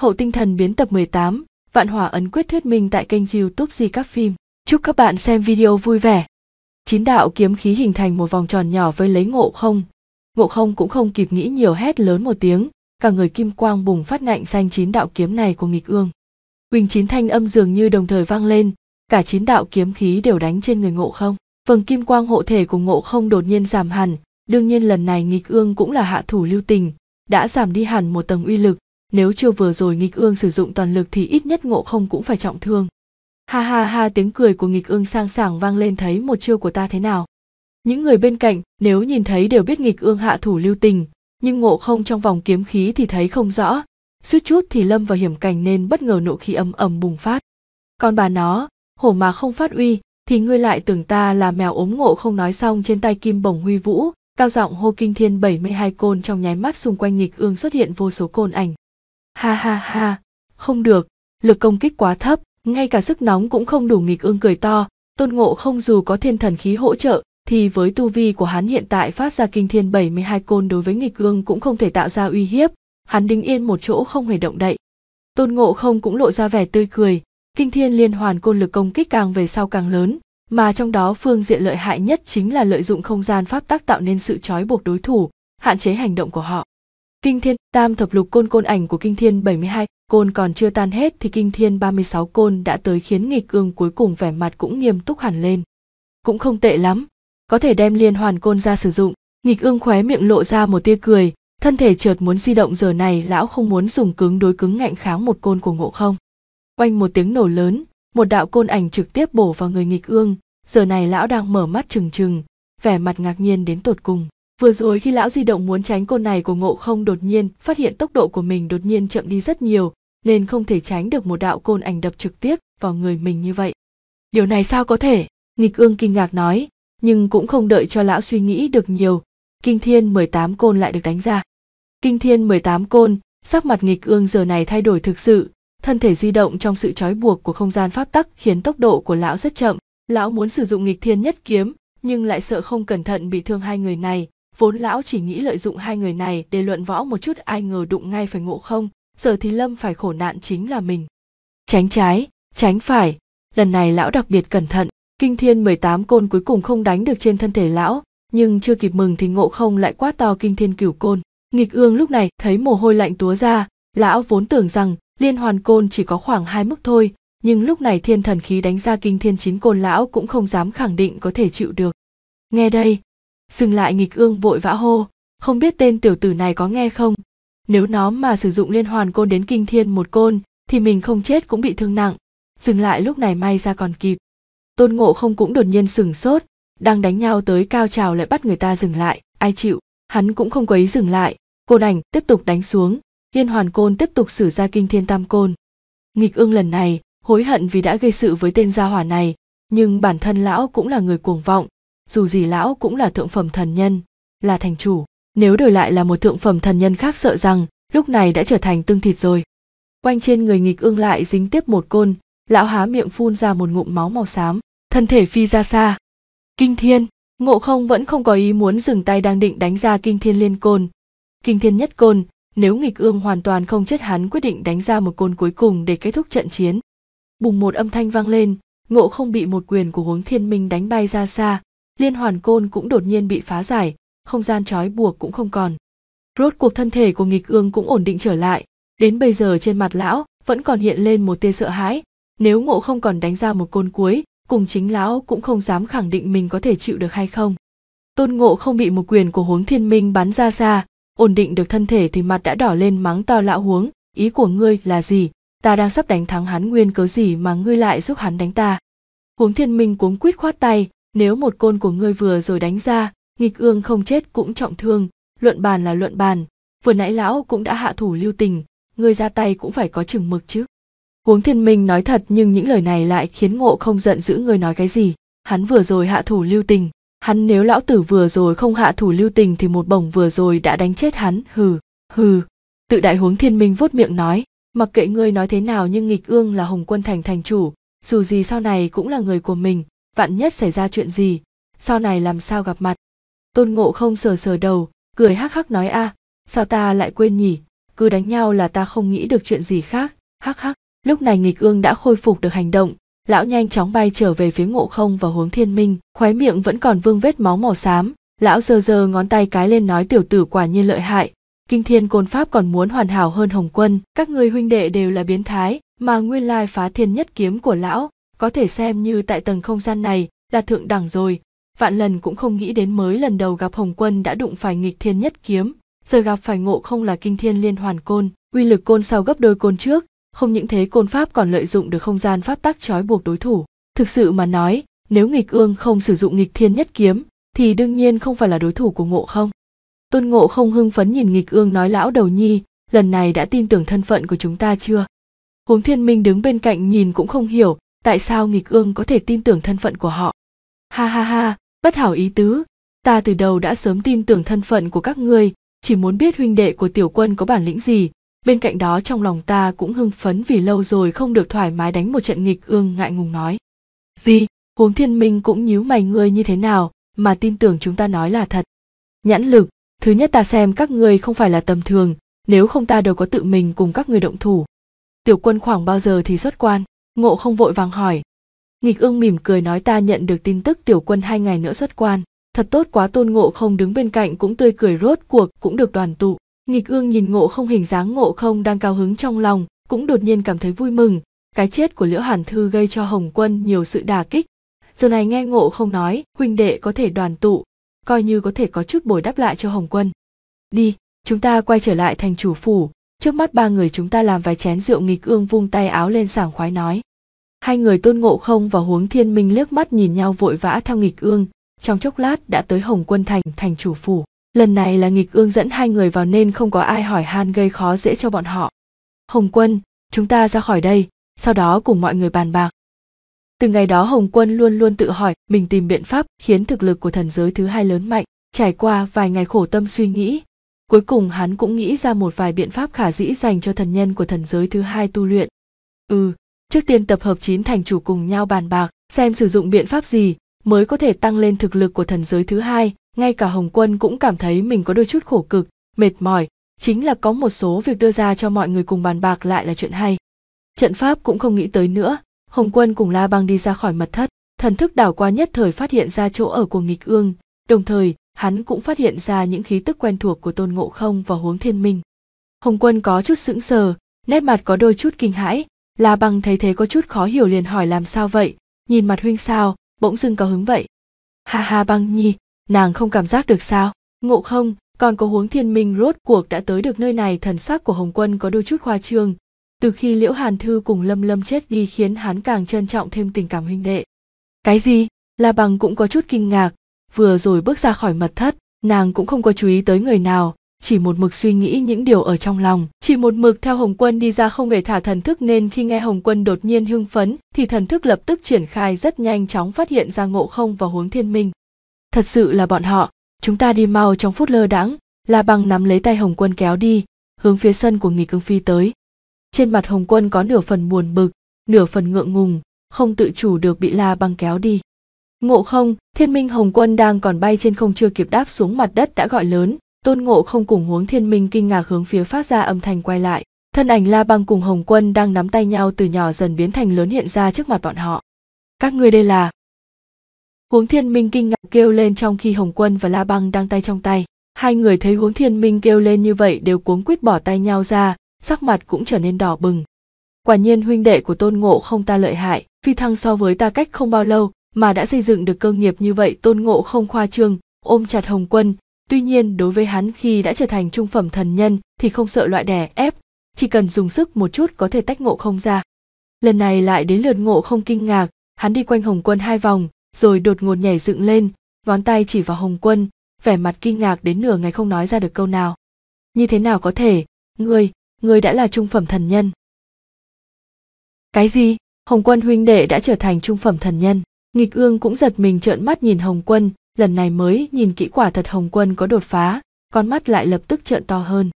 Hậu tinh thần biến tập 18, Vạn Hỏa ấn quyết thuyết minh tại kênh YouTube Di các phim. Chúc các bạn xem video vui vẻ. Chín đạo kiếm khí hình thành một vòng tròn nhỏ với lấy ngộ không. Ngộ không cũng không kịp nghĩ nhiều hét lớn một tiếng, cả người kim quang bùng phát ngạnh xanh chín đạo kiếm này của nghịch ương. Quỳnh chín thanh âm dường như đồng thời vang lên, cả chín đạo kiếm khí đều đánh trên người ngộ không. Phần kim quang hộ thể của ngộ không đột nhiên giảm hẳn, đương nhiên lần này nghịch ương cũng là hạ thủ lưu tình, đã giảm đi hẳn một tầng uy lực, nếu chưa vừa rồi nghịch ương sử dụng toàn lực thì ít nhất ngộ không cũng phải trọng thương ha ha ha tiếng cười của nghịch ương sang sảng vang lên thấy một chiêu của ta thế nào những người bên cạnh nếu nhìn thấy đều biết nghịch ương hạ thủ lưu tình nhưng ngộ không trong vòng kiếm khí thì thấy không rõ suýt chút thì lâm vào hiểm cảnh nên bất ngờ nộ khí ầm ầm bùng phát còn bà nó hổ mà không phát uy thì ngươi lại tưởng ta là mèo ốm ngộ không nói xong trên tay kim bổng huy vũ cao giọng hô kinh thiên 72 côn trong nháy mắt xung quanh nghịch ương xuất hiện vô số côn ảnh ha ha ha không được lực công kích quá thấp ngay cả sức nóng cũng không đủ nghịch ương cười to tôn ngộ không dù có thiên thần khí hỗ trợ thì với tu vi của hắn hiện tại phát ra kinh thiên 72 côn đối với nghịch ương cũng không thể tạo ra uy hiếp, hắn đứng yên một chỗ không hề động đậy. Tôn Ngộ Không cũng lộ ra vẻ tươi cười, kinh thiên liên hoàn côn lực công kích càng về sau càng lớn, mà trong đó phương diện lợi hại nhất chính là lợi dụng không gian pháp tắc tạo nên sự trói buộc đối thủ, hạn chế hành động của họ. Kinh thiên tam thập lục côn côn ảnh của kinh thiên 72 côn còn chưa tan hết thì kinh thiên 36 côn đã tới khiến nghịch ương cuối cùng vẻ mặt cũng nghiêm túc hẳn lên. Cũng không tệ lắm, có thể đem liên hoàn côn ra sử dụng, nghịch ương khóe miệng lộ ra một tia cười, thân thể chợt muốn di động giờ này lão không muốn dùng cứng đối cứng ngạnh kháng một côn của ngộ không. quanh một tiếng nổ lớn, một đạo côn ảnh trực tiếp bổ vào người nghịch ương, giờ này lão đang mở mắt trừng trừng, vẻ mặt ngạc nhiên đến tột cùng. Vừa rồi khi lão di động muốn tránh côn này của ngộ không đột nhiên phát hiện tốc độ của mình đột nhiên chậm đi rất nhiều, nên không thể tránh được một đạo côn ảnh đập trực tiếp vào người mình như vậy. Điều này sao có thể? Nghịch ương kinh ngạc nói, nhưng cũng không đợi cho lão suy nghĩ được nhiều. Kinh thiên 18 côn lại được đánh ra. Kinh thiên 18 côn, sắc mặt nghịch ương giờ này thay đổi thực sự, thân thể di động trong sự trói buộc của không gian pháp tắc khiến tốc độ của lão rất chậm. Lão muốn sử dụng nghịch thiên nhất kiếm, nhưng lại sợ không cẩn thận bị thương hai người này, vốn lão chỉ nghĩ lợi dụng hai người này để luận võ một chút ai ngờ đụng ngay phải ngộ không giờ thì lâm phải khổ nạn chính là mình tránh trái tránh phải lần này lão đặc biệt cẩn thận kinh thiên 18 côn cuối cùng không đánh được trên thân thể lão nhưng chưa kịp mừng thì ngộ không lại quát to kinh thiên cửu côn nghịch ương lúc này thấy mồ hôi lạnh túa ra lão vốn tưởng rằng liên hoàn côn chỉ có khoảng hai mức thôi nhưng lúc này thiên thần khí đánh ra kinh thiên chín côn lão cũng không dám khẳng định có thể chịu được nghe đây dừng lại nghịch ương vội vã hô không biết tên tiểu tử này có nghe không nếu nó mà sử dụng liên hoàn côn đến kinh thiên một côn thì mình không chết cũng bị thương nặng dừng lại lúc này may ra còn kịp tôn ngộ không cũng đột nhiên sửng sốt đang đánh nhau tới cao trào lại bắt người ta dừng lại ai chịu hắn cũng không quấy dừng lại côn ảnh tiếp tục đánh xuống liên hoàn côn tiếp tục xử ra kinh thiên tam côn nghịch ương lần này hối hận vì đã gây sự với tên gia hỏa này nhưng bản thân lão cũng là người cuồng vọng dù gì lão cũng là thượng phẩm thần nhân là thành chủ nếu đổi lại là một thượng phẩm thần nhân khác sợ rằng lúc này đã trở thành tương thịt rồi quanh trên người nghịch ương lại dính tiếp một côn lão há miệng phun ra một ngụm máu màu xám thân thể phi ra xa kinh thiên ngộ không vẫn không có ý muốn dừng tay đang định đánh ra kinh thiên liên côn kinh thiên nhất côn nếu nghịch ương hoàn toàn không chết hắn quyết định đánh ra một côn cuối cùng để kết thúc trận chiến bùng một âm thanh vang lên ngộ không bị một quyền của huống thiên minh đánh bay ra xa liên hoàn côn cũng đột nhiên bị phá giải không gian trói buộc cũng không còn rốt cuộc thân thể của nghịch ương cũng ổn định trở lại đến bây giờ trên mặt lão vẫn còn hiện lên một tia sợ hãi nếu ngộ không còn đánh ra một côn cuối cùng chính lão cũng không dám khẳng định mình có thể chịu được hay không tôn ngộ không bị một quyền của huống thiên minh bắn ra xa ổn định được thân thể thì mặt đã đỏ lên mắng to lão huống ý của ngươi là gì ta đang sắp đánh thắng hắn nguyên cớ gì mà ngươi lại giúp hắn đánh ta huống thiên minh cuống quýt khoát tay nếu một côn của ngươi vừa rồi đánh ra nghịch ương không chết cũng trọng thương luận bàn là luận bàn vừa nãy lão cũng đã hạ thủ lưu tình ngươi ra tay cũng phải có chừng mực chứ huống thiên minh nói thật nhưng những lời này lại khiến ngộ không giận dữ ngươi nói cái gì hắn vừa rồi hạ thủ lưu tình hắn nếu lão tử vừa rồi không hạ thủ lưu tình thì một bổng vừa rồi đã đánh chết hắn hừ hừ tự đại huống thiên minh vuốt miệng nói mặc kệ ngươi nói thế nào nhưng nghịch ương là hồng quân thành thành chủ dù gì sau này cũng là người của mình vạn nhất xảy ra chuyện gì sau này làm sao gặp mặt tôn ngộ không sờ sờ đầu cười hắc hắc nói a à, sao ta lại quên nhỉ cứ đánh nhau là ta không nghĩ được chuyện gì khác hắc hắc lúc này nghịch ương đã khôi phục được hành động lão nhanh chóng bay trở về phía ngộ không và hướng thiên minh khóe miệng vẫn còn vương vết máu màu xám lão giơ giơ ngón tay cái lên nói tiểu tử quả nhiên lợi hại kinh thiên côn pháp còn muốn hoàn hảo hơn hồng quân các ngươi huynh đệ đều là biến thái mà nguyên lai phá thiên nhất kiếm của lão có thể xem như tại tầng không gian này là thượng đẳng rồi vạn lần cũng không nghĩ đến mới lần đầu gặp hồng quân đã đụng phải nghịch thiên nhất kiếm giờ gặp phải ngộ không là kinh thiên liên hoàn côn uy lực côn sau gấp đôi côn trước không những thế côn pháp còn lợi dụng được không gian pháp tắc trói buộc đối thủ thực sự mà nói nếu nghịch ương không sử dụng nghịch thiên nhất kiếm thì đương nhiên không phải là đối thủ của ngộ không tôn ngộ không hưng phấn nhìn nghịch ương nói lão đầu nhi lần này đã tin tưởng thân phận của chúng ta chưa huống thiên minh đứng bên cạnh nhìn cũng không hiểu tại sao nghịch ương có thể tin tưởng thân phận của họ ha ha ha bất hảo ý tứ ta từ đầu đã sớm tin tưởng thân phận của các ngươi chỉ muốn biết huynh đệ của tiểu quân có bản lĩnh gì bên cạnh đó trong lòng ta cũng hưng phấn vì lâu rồi không được thoải mái đánh một trận nghịch ương ngại ngùng nói gì huống thiên minh cũng nhíu mày ngươi như thế nào mà tin tưởng chúng ta nói là thật nhãn lực thứ nhất ta xem các ngươi không phải là tầm thường nếu không ta đều có tự mình cùng các người động thủ tiểu quân khoảng bao giờ thì xuất quan ngộ không vội vàng hỏi nghịch ương mỉm cười nói ta nhận được tin tức tiểu quân hai ngày nữa xuất quan thật tốt quá tôn ngộ không đứng bên cạnh cũng tươi cười rốt cuộc cũng được đoàn tụ nghịch ương nhìn ngộ không hình dáng ngộ không đang cao hứng trong lòng cũng đột nhiên cảm thấy vui mừng cái chết của liễu hàn thư gây cho hồng quân nhiều sự đà kích giờ này nghe ngộ không nói huynh đệ có thể đoàn tụ coi như có thể có chút bồi đáp lại cho hồng quân đi chúng ta quay trở lại thành chủ phủ trước mắt ba người chúng ta làm vài chén rượu nghịch ương vung tay áo lên sảng khoái nói hai người tôn ngộ không và huống thiên minh liếc mắt nhìn nhau vội vã theo nghịch ương trong chốc lát đã tới hồng quân thành thành chủ phủ lần này là nghịch ương dẫn hai người vào nên không có ai hỏi han gây khó dễ cho bọn họ hồng quân chúng ta ra khỏi đây sau đó cùng mọi người bàn bạc từ ngày đó hồng quân luôn luôn tự hỏi mình tìm biện pháp khiến thực lực của thần giới thứ hai lớn mạnh trải qua vài ngày khổ tâm suy nghĩ Cuối cùng hắn cũng nghĩ ra một vài biện pháp khả dĩ dành cho thần nhân của thần giới thứ hai tu luyện. Ừ, trước tiên tập hợp chín thành chủ cùng nhau bàn bạc, xem sử dụng biện pháp gì mới có thể tăng lên thực lực của thần giới thứ hai, ngay cả Hồng Quân cũng cảm thấy mình có đôi chút khổ cực, mệt mỏi, chính là có một số việc đưa ra cho mọi người cùng bàn bạc lại là chuyện hay. Trận pháp cũng không nghĩ tới nữa, Hồng Quân cùng La Bang đi ra khỏi mật thất, thần thức đảo qua nhất thời phát hiện ra chỗ ở của nghịch ương, đồng thời hắn cũng phát hiện ra những khí tức quen thuộc của tôn ngộ không và huống thiên minh hồng quân có chút sững sờ nét mặt có đôi chút kinh hãi la bằng thấy thế có chút khó hiểu liền hỏi làm sao vậy nhìn mặt huynh sao bỗng dưng có hứng vậy ha ha băng nhi nàng không cảm giác được sao ngộ không còn có huống thiên minh rốt cuộc đã tới được nơi này thần sắc của hồng quân có đôi chút khoa trương từ khi liễu hàn thư cùng lâm lâm chết đi khiến hắn càng trân trọng thêm tình cảm huynh đệ cái gì la bằng cũng có chút kinh ngạc vừa rồi bước ra khỏi mật thất nàng cũng không có chú ý tới người nào chỉ một mực suy nghĩ những điều ở trong lòng chỉ một mực theo hồng quân đi ra không hề thả thần thức nên khi nghe hồng quân đột nhiên hưng phấn thì thần thức lập tức triển khai rất nhanh chóng phát hiện ra ngộ không và huống thiên minh thật sự là bọn họ chúng ta đi mau trong phút lơ đãng la băng nắm lấy tay hồng quân kéo đi hướng phía sân của nghỉ cương phi tới trên mặt hồng quân có nửa phần buồn bực nửa phần ngượng ngùng không tự chủ được bị la băng kéo đi Ngộ không, thiên minh hồng quân đang còn bay trên không chưa kịp đáp xuống mặt đất đã gọi lớn, tôn ngộ không cùng huống thiên minh kinh ngạc hướng phía phát ra âm thanh quay lại. Thân ảnh la băng cùng hồng quân đang nắm tay nhau từ nhỏ dần biến thành lớn hiện ra trước mặt bọn họ. Các ngươi đây là... Huống thiên minh kinh ngạc kêu lên trong khi hồng quân và la băng đang tay trong tay. Hai người thấy huống thiên minh kêu lên như vậy đều cuống quýt bỏ tay nhau ra, sắc mặt cũng trở nên đỏ bừng. Quả nhiên huynh đệ của tôn ngộ không ta lợi hại, phi thăng so với ta cách không bao lâu, mà đã xây dựng được cơ nghiệp như vậy tôn ngộ không khoa trương ôm chặt hồng quân tuy nhiên đối với hắn khi đã trở thành trung phẩm thần nhân thì không sợ loại đẻ ép chỉ cần dùng sức một chút có thể tách ngộ không ra lần này lại đến lượt ngộ không kinh ngạc hắn đi quanh hồng quân hai vòng rồi đột ngột nhảy dựng lên ngón tay chỉ vào hồng quân vẻ mặt kinh ngạc đến nửa ngày không nói ra được câu nào như thế nào có thể ngươi ngươi đã là trung phẩm thần nhân cái gì hồng quân huynh đệ đã trở thành trung phẩm thần nhân nghịch ương cũng giật mình trợn mắt nhìn hồng quân lần này mới nhìn kỹ quả thật hồng quân có đột phá con mắt lại lập tức trợn to hơn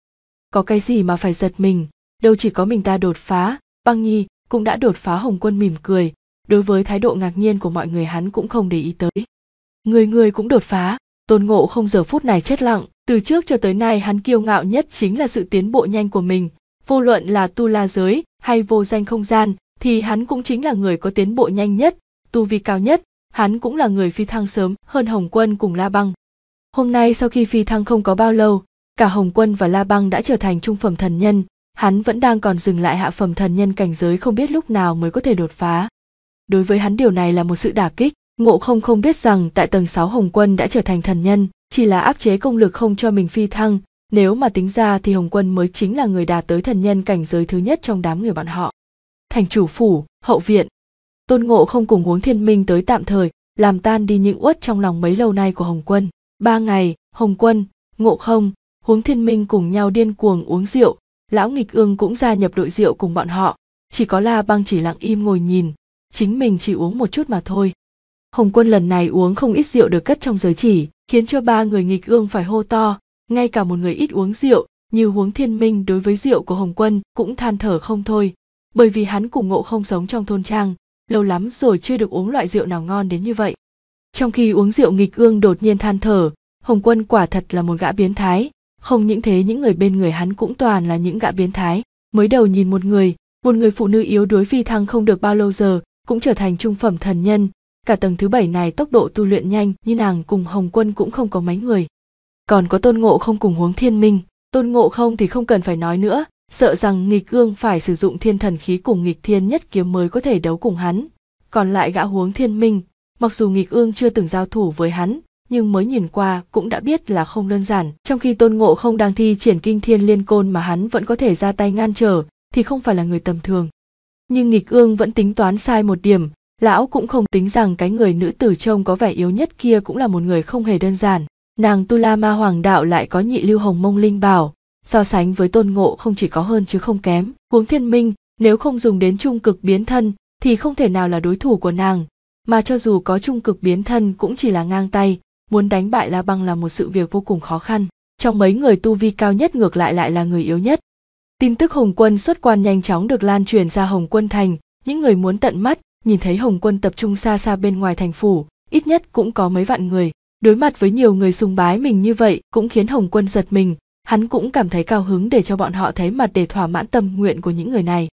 có cái gì mà phải giật mình đâu chỉ có mình ta đột phá băng nhi cũng đã đột phá hồng quân mỉm cười đối với thái độ ngạc nhiên của mọi người hắn cũng không để ý tới người người cũng đột phá tôn ngộ không giờ phút này chết lặng từ trước cho tới nay hắn kiêu ngạo nhất chính là sự tiến bộ nhanh của mình vô luận là tu la giới hay vô danh không gian thì hắn cũng chính là người có tiến bộ nhanh nhất tu vi cao nhất, hắn cũng là người phi thăng sớm hơn Hồng Quân cùng La Băng. Hôm nay sau khi phi thăng không có bao lâu, cả Hồng Quân và La Băng đã trở thành trung phẩm thần nhân, hắn vẫn đang còn dừng lại hạ phẩm thần nhân cảnh giới không biết lúc nào mới có thể đột phá. Đối với hắn điều này là một sự đả kích, Ngộ Không không biết rằng tại tầng 6 Hồng Quân đã trở thành thần nhân, chỉ là áp chế công lực không cho mình phi thăng, nếu mà tính ra thì Hồng Quân mới chính là người đạt tới thần nhân cảnh giới thứ nhất trong đám người bọn họ. Thành chủ phủ, hậu viện, tôn ngộ không cùng Huống thiên minh tới tạm thời làm tan đi những uất trong lòng mấy lâu nay của hồng quân ba ngày hồng quân ngộ không huống thiên minh cùng nhau điên cuồng uống rượu lão nghịch ương cũng gia nhập đội rượu cùng bọn họ chỉ có la băng chỉ lặng im ngồi nhìn chính mình chỉ uống một chút mà thôi hồng quân lần này uống không ít rượu được cất trong giới chỉ khiến cho ba người nghịch ương phải hô to ngay cả một người ít uống rượu như huống thiên minh đối với rượu của hồng quân cũng than thở không thôi bởi vì hắn cùng ngộ không sống trong thôn trang lâu lắm rồi chưa được uống loại rượu nào ngon đến như vậy trong khi uống rượu nghịch ương đột nhiên than thở hồng quân quả thật là một gã biến thái không những thế những người bên người hắn cũng toàn là những gã biến thái mới đầu nhìn một người một người phụ nữ yếu đuối phi thăng không được bao lâu giờ cũng trở thành trung phẩm thần nhân cả tầng thứ bảy này tốc độ tu luyện nhanh như nàng cùng hồng quân cũng không có mấy người còn có tôn ngộ không cùng huống thiên minh tôn ngộ không thì không cần phải nói nữa sợ rằng nghịch ương phải sử dụng thiên thần khí cùng nghịch thiên nhất kiếm mới có thể đấu cùng hắn còn lại gã huống thiên minh mặc dù nghịch ương chưa từng giao thủ với hắn nhưng mới nhìn qua cũng đã biết là không đơn giản trong khi tôn ngộ không đang thi triển kinh thiên liên côn mà hắn vẫn có thể ra tay ngăn trở thì không phải là người tầm thường nhưng nghịch ương vẫn tính toán sai một điểm lão cũng không tính rằng cái người nữ tử trông có vẻ yếu nhất kia cũng là một người không hề đơn giản nàng tu la ma hoàng đạo lại có nhị lưu hồng mông linh bảo so sánh với tôn ngộ không chỉ có hơn chứ không kém huống thiên minh nếu không dùng đến trung cực biến thân thì không thể nào là đối thủ của nàng mà cho dù có trung cực biến thân cũng chỉ là ngang tay muốn đánh bại la băng là một sự việc vô cùng khó khăn trong mấy người tu vi cao nhất ngược lại lại là người yếu nhất tin tức hồng quân xuất quan nhanh chóng được lan truyền ra hồng quân thành những người muốn tận mắt nhìn thấy hồng quân tập trung xa xa bên ngoài thành phủ ít nhất cũng có mấy vạn người đối mặt với nhiều người sùng bái mình như vậy cũng khiến hồng quân giật mình hắn cũng cảm thấy cao hứng để cho bọn họ thấy mặt để thỏa mãn tâm nguyện của những người này.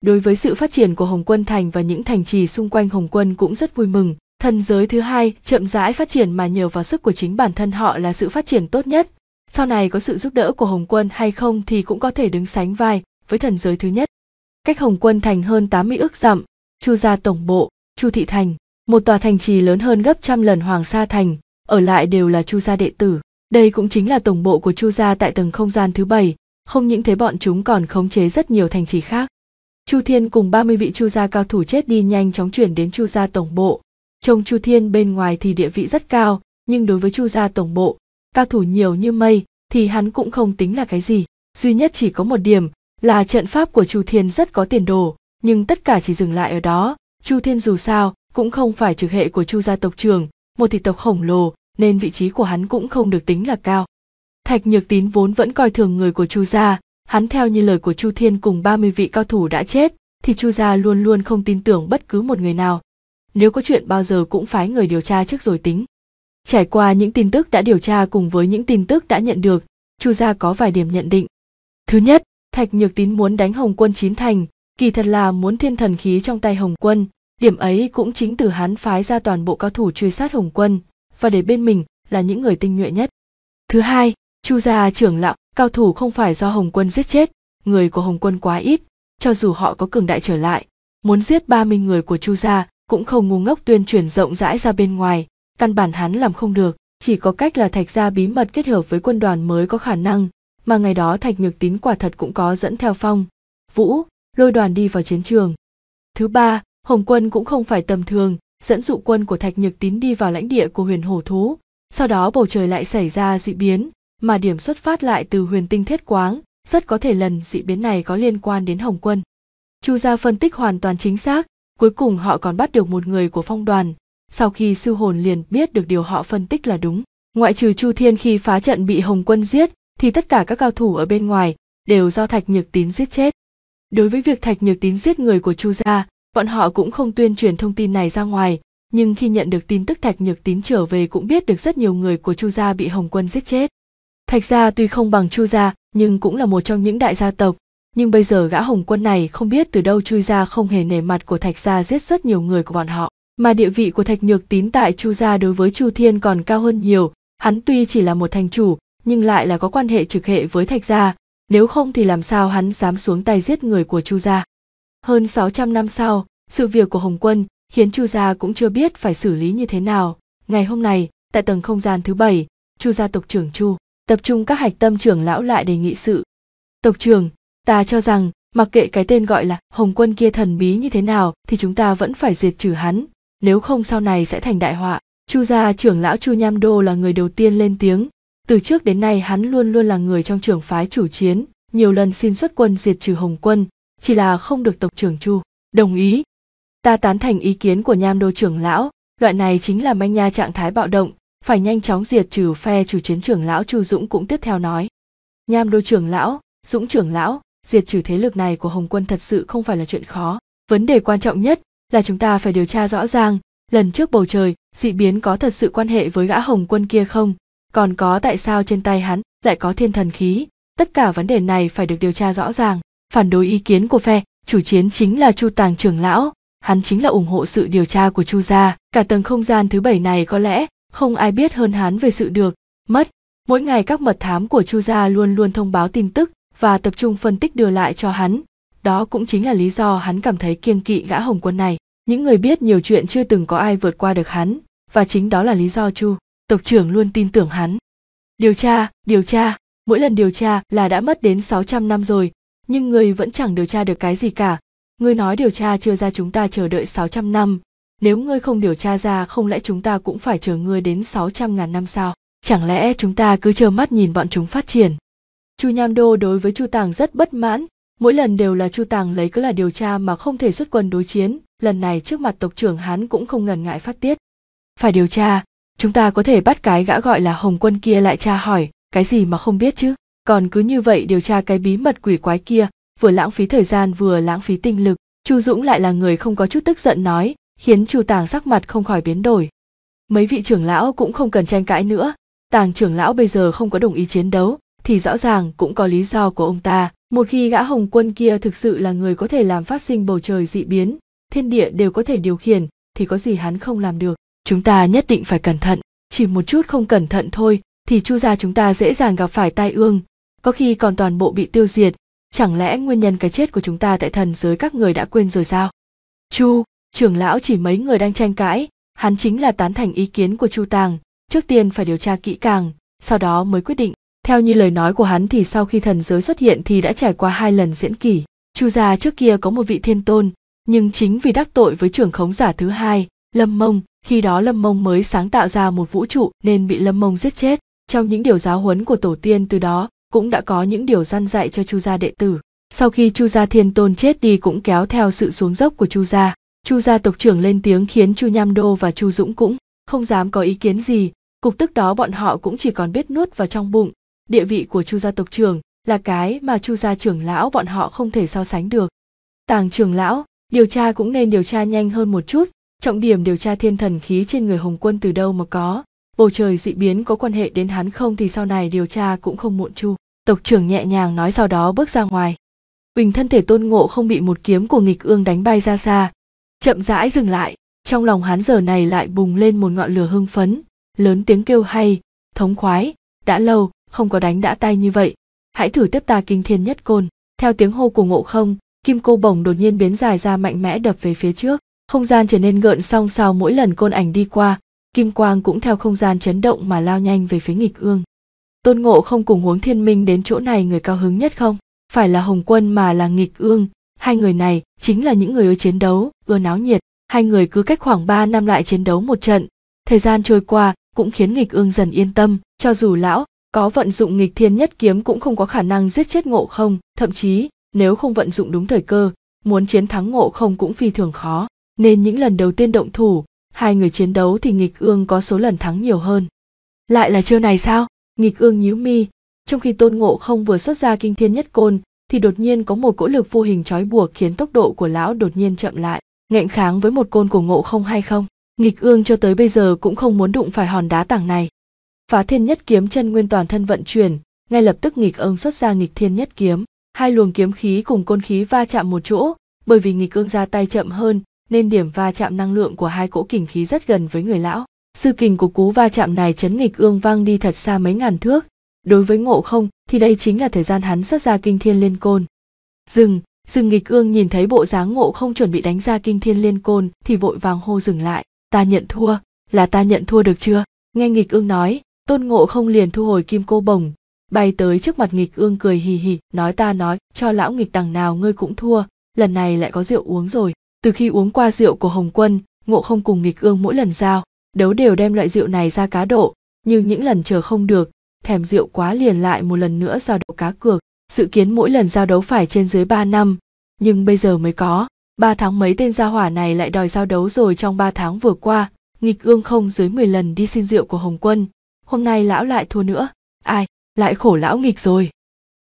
Đối với sự phát triển của Hồng Quân Thành và những thành trì xung quanh Hồng Quân cũng rất vui mừng, thần giới thứ hai chậm rãi phát triển mà nhờ vào sức của chính bản thân họ là sự phát triển tốt nhất. Sau này có sự giúp đỡ của Hồng Quân hay không thì cũng có thể đứng sánh vai với thần giới thứ nhất. Cách Hồng Quân Thành hơn 80 ước dặm, Chu gia tổng bộ, Chu thị thành, một tòa thành trì lớn hơn gấp trăm lần Hoàng Sa thành, ở lại đều là Chu gia đệ tử. Đây cũng chính là tổng bộ của Chu gia tại tầng không gian thứ bảy, không những thế bọn chúng còn khống chế rất nhiều thành trì khác. Chu Thiên cùng 30 vị Chu gia cao thủ chết đi nhanh chóng chuyển đến Chu gia tổng bộ. Trông Chu Thiên bên ngoài thì địa vị rất cao, nhưng đối với Chu gia tổng bộ, cao thủ nhiều như mây thì hắn cũng không tính là cái gì. Duy nhất chỉ có một điểm là trận pháp của Chu Thiên rất có tiền đồ, nhưng tất cả chỉ dừng lại ở đó. Chu Thiên dù sao cũng không phải trực hệ của Chu gia tộc trưởng, một thị tộc khổng lồ nên vị trí của hắn cũng không được tính là cao. Thạch Nhược Tín vốn vẫn coi thường người của Chu gia, hắn theo như lời của Chu Thiên cùng 30 vị cao thủ đã chết, thì Chu gia luôn luôn không tin tưởng bất cứ một người nào. Nếu có chuyện bao giờ cũng phái người điều tra trước rồi tính. Trải qua những tin tức đã điều tra cùng với những tin tức đã nhận được, Chu gia có vài điểm nhận định. Thứ nhất, Thạch Nhược Tín muốn đánh Hồng Quân chín thành, kỳ thật là muốn thiên thần khí trong tay Hồng Quân, điểm ấy cũng chính từ hắn phái ra toàn bộ cao thủ truy sát Hồng Quân, và để bên mình là những người tinh nhuệ nhất. Thứ hai, Chu gia trưởng lão, cao thủ không phải do Hồng Quân giết chết, người của Hồng Quân quá ít, cho dù họ có cường đại trở lại, muốn giết 30 người của Chu gia cũng không ngu ngốc tuyên truyền rộng rãi ra bên ngoài, căn bản hắn làm không được, chỉ có cách là Thạch gia bí mật kết hợp với quân đoàn mới có khả năng, mà ngày đó Thạch Nhược Tín quả thật cũng có dẫn theo Phong, Vũ, lôi đoàn đi vào chiến trường. Thứ ba, Hồng Quân cũng không phải tầm thường, dẫn dụ quân của Thạch Nhược Tín đi vào lãnh địa của huyền hổ thú. Sau đó bầu trời lại xảy ra dị biến, mà điểm xuất phát lại từ huyền tinh thiết quáng, rất có thể lần dị biến này có liên quan đến Hồng Quân. Chu gia phân tích hoàn toàn chính xác, cuối cùng họ còn bắt được một người của phong đoàn, sau khi siêu hồn liền biết được điều họ phân tích là đúng. Ngoại trừ Chu Thiên khi phá trận bị Hồng Quân giết, thì tất cả các cao thủ ở bên ngoài đều do Thạch Nhược Tín giết chết. Đối với việc Thạch Nhược Tín giết người của Chu gia, bọn họ cũng không tuyên truyền thông tin này ra ngoài nhưng khi nhận được tin tức thạch nhược tín trở về cũng biết được rất nhiều người của chu gia bị hồng quân giết chết thạch gia tuy không bằng chu gia nhưng cũng là một trong những đại gia tộc nhưng bây giờ gã hồng quân này không biết từ đâu chui ra không hề nể mặt của thạch gia giết rất nhiều người của bọn họ mà địa vị của thạch nhược tín tại chu gia đối với chu thiên còn cao hơn nhiều hắn tuy chỉ là một thành chủ nhưng lại là có quan hệ trực hệ với thạch gia nếu không thì làm sao hắn dám xuống tay giết người của chu gia hơn 600 năm sau, sự việc của Hồng Quân khiến Chu gia cũng chưa biết phải xử lý như thế nào. Ngày hôm nay, tại tầng không gian thứ bảy, Chu gia tộc trưởng Chu tập trung các hạch tâm trưởng lão lại đề nghị sự. Tộc trưởng, ta cho rằng mặc kệ cái tên gọi là Hồng Quân kia thần bí như thế nào thì chúng ta vẫn phải diệt trừ hắn, nếu không sau này sẽ thành đại họa. Chu gia trưởng lão Chu Nham Đô là người đầu tiên lên tiếng. Từ trước đến nay hắn luôn luôn là người trong trường phái chủ chiến, nhiều lần xin xuất quân diệt trừ Hồng Quân, chỉ là không được tộc trưởng chu đồng ý ta tán thành ý kiến của nham đô trưởng lão loại này chính là manh nha trạng thái bạo động phải nhanh chóng diệt trừ phe chủ chiến trưởng lão chu dũng cũng tiếp theo nói nham đô trưởng lão dũng trưởng lão diệt trừ thế lực này của hồng quân thật sự không phải là chuyện khó vấn đề quan trọng nhất là chúng ta phải điều tra rõ ràng lần trước bầu trời dị biến có thật sự quan hệ với gã hồng quân kia không còn có tại sao trên tay hắn lại có thiên thần khí tất cả vấn đề này phải được điều tra rõ ràng phản đối ý kiến của phe chủ chiến chính là chu tàng trưởng lão hắn chính là ủng hộ sự điều tra của chu gia cả tầng không gian thứ bảy này có lẽ không ai biết hơn hắn về sự được mất mỗi ngày các mật thám của chu gia luôn luôn thông báo tin tức và tập trung phân tích đưa lại cho hắn đó cũng chính là lý do hắn cảm thấy kiêng kỵ gã hồng quân này những người biết nhiều chuyện chưa từng có ai vượt qua được hắn và chính đó là lý do chu tộc trưởng luôn tin tưởng hắn điều tra điều tra mỗi lần điều tra là đã mất đến 600 năm rồi nhưng người vẫn chẳng điều tra được cái gì cả ngươi nói điều tra chưa ra chúng ta chờ đợi 600 năm nếu ngươi không điều tra ra không lẽ chúng ta cũng phải chờ ngươi đến 600 ngàn năm sao chẳng lẽ chúng ta cứ chờ mắt nhìn bọn chúng phát triển chu nham đô đối với chu tàng rất bất mãn mỗi lần đều là chu tàng lấy cứ là điều tra mà không thể xuất quân đối chiến lần này trước mặt tộc trưởng hán cũng không ngần ngại phát tiết phải điều tra chúng ta có thể bắt cái gã gọi là hồng quân kia lại tra hỏi cái gì mà không biết chứ còn cứ như vậy điều tra cái bí mật quỷ quái kia vừa lãng phí thời gian vừa lãng phí tinh lực chu dũng lại là người không có chút tức giận nói khiến chu tàng sắc mặt không khỏi biến đổi mấy vị trưởng lão cũng không cần tranh cãi nữa tàng trưởng lão bây giờ không có đồng ý chiến đấu thì rõ ràng cũng có lý do của ông ta một khi gã hồng quân kia thực sự là người có thể làm phát sinh bầu trời dị biến thiên địa đều có thể điều khiển thì có gì hắn không làm được chúng ta nhất định phải cẩn thận chỉ một chút không cẩn thận thôi thì chu gia chúng ta dễ dàng gặp phải tai ương có khi còn toàn bộ bị tiêu diệt chẳng lẽ nguyên nhân cái chết của chúng ta tại thần giới các người đã quên rồi sao chu trưởng lão chỉ mấy người đang tranh cãi hắn chính là tán thành ý kiến của chu tàng trước tiên phải điều tra kỹ càng sau đó mới quyết định theo như lời nói của hắn thì sau khi thần giới xuất hiện thì đã trải qua hai lần diễn kỷ chu gia trước kia có một vị thiên tôn nhưng chính vì đắc tội với trưởng khống giả thứ hai lâm mông khi đó lâm mông mới sáng tạo ra một vũ trụ nên bị lâm mông giết chết trong những điều giáo huấn của tổ tiên từ đó cũng đã có những điều răn dạy cho chu gia đệ tử sau khi chu gia thiên tôn chết đi cũng kéo theo sự xuống dốc của chu gia chu gia tộc trưởng lên tiếng khiến chu nham đô và chu dũng cũng không dám có ý kiến gì cục tức đó bọn họ cũng chỉ còn biết nuốt vào trong bụng địa vị của chu gia tộc trưởng là cái mà chu gia trưởng lão bọn họ không thể so sánh được tàng trưởng lão điều tra cũng nên điều tra nhanh hơn một chút trọng điểm điều tra thiên thần khí trên người hồng quân từ đâu mà có bầu trời dị biến có quan hệ đến hắn không thì sau này điều tra cũng không muộn chu tộc trưởng nhẹ nhàng nói sau đó bước ra ngoài bình thân thể tôn ngộ không bị một kiếm của nghịch ương đánh bay ra xa chậm rãi dừng lại trong lòng hắn giờ này lại bùng lên một ngọn lửa hưng phấn lớn tiếng kêu hay thống khoái đã lâu không có đánh đã tay như vậy hãy thử tiếp ta kinh thiên nhất côn theo tiếng hô của ngộ không kim cô bổng đột nhiên biến dài ra mạnh mẽ đập về phía trước không gian trở nên gợn song sau mỗi lần côn ảnh đi qua kim quang cũng theo không gian chấn động mà lao nhanh về phía nghịch ương tôn ngộ không cùng huống thiên minh đến chỗ này người cao hứng nhất không phải là hồng quân mà là nghịch ương hai người này chính là những người ưa chiến đấu ưa náo nhiệt hai người cứ cách khoảng ba năm lại chiến đấu một trận thời gian trôi qua cũng khiến nghịch ương dần yên tâm cho dù lão có vận dụng nghịch thiên nhất kiếm cũng không có khả năng giết chết ngộ không thậm chí nếu không vận dụng đúng thời cơ muốn chiến thắng ngộ không cũng phi thường khó nên những lần đầu tiên động thủ hai người chiến đấu thì nghịch ương có số lần thắng nhiều hơn lại là chiêu này sao nghịch ương nhíu mi trong khi tôn ngộ không vừa xuất ra kinh thiên nhất côn thì đột nhiên có một cỗ lực vô hình trói buộc khiến tốc độ của lão đột nhiên chậm lại nghẹn kháng với một côn của ngộ không hay không nghịch ương cho tới bây giờ cũng không muốn đụng phải hòn đá tảng này phá thiên nhất kiếm chân nguyên toàn thân vận chuyển ngay lập tức nghịch ương xuất ra nghịch thiên nhất kiếm hai luồng kiếm khí cùng côn khí va chạm một chỗ bởi vì nghịch ương ra tay chậm hơn nên điểm va chạm năng lượng của hai cỗ kình khí rất gần với người lão Sư kình của cú va chạm này chấn nghịch ương vang đi thật xa mấy ngàn thước. Đối với ngộ không thì đây chính là thời gian hắn xuất ra kinh thiên liên côn. Dừng, dừng nghịch ương nhìn thấy bộ dáng ngộ không chuẩn bị đánh ra kinh thiên liên côn thì vội vàng hô dừng lại. Ta nhận thua, là ta nhận thua được chưa? Nghe nghịch ương nói, tôn ngộ không liền thu hồi kim cô bồng. Bay tới trước mặt nghịch ương cười hì hì, nói ta nói, cho lão nghịch đằng nào ngươi cũng thua, lần này lại có rượu uống rồi. Từ khi uống qua rượu của Hồng Quân, ngộ không cùng nghịch ương mỗi lần giao đấu đều đem loại rượu này ra cá độ nhưng những lần chờ không được thèm rượu quá liền lại một lần nữa giao độ cá cược dự kiến mỗi lần giao đấu phải trên dưới ba năm nhưng bây giờ mới có ba tháng mấy tên gia hỏa này lại đòi giao đấu rồi trong ba tháng vừa qua nghịch ương không dưới mười lần đi xin rượu của hồng quân hôm nay lão lại thua nữa ai lại khổ lão nghịch rồi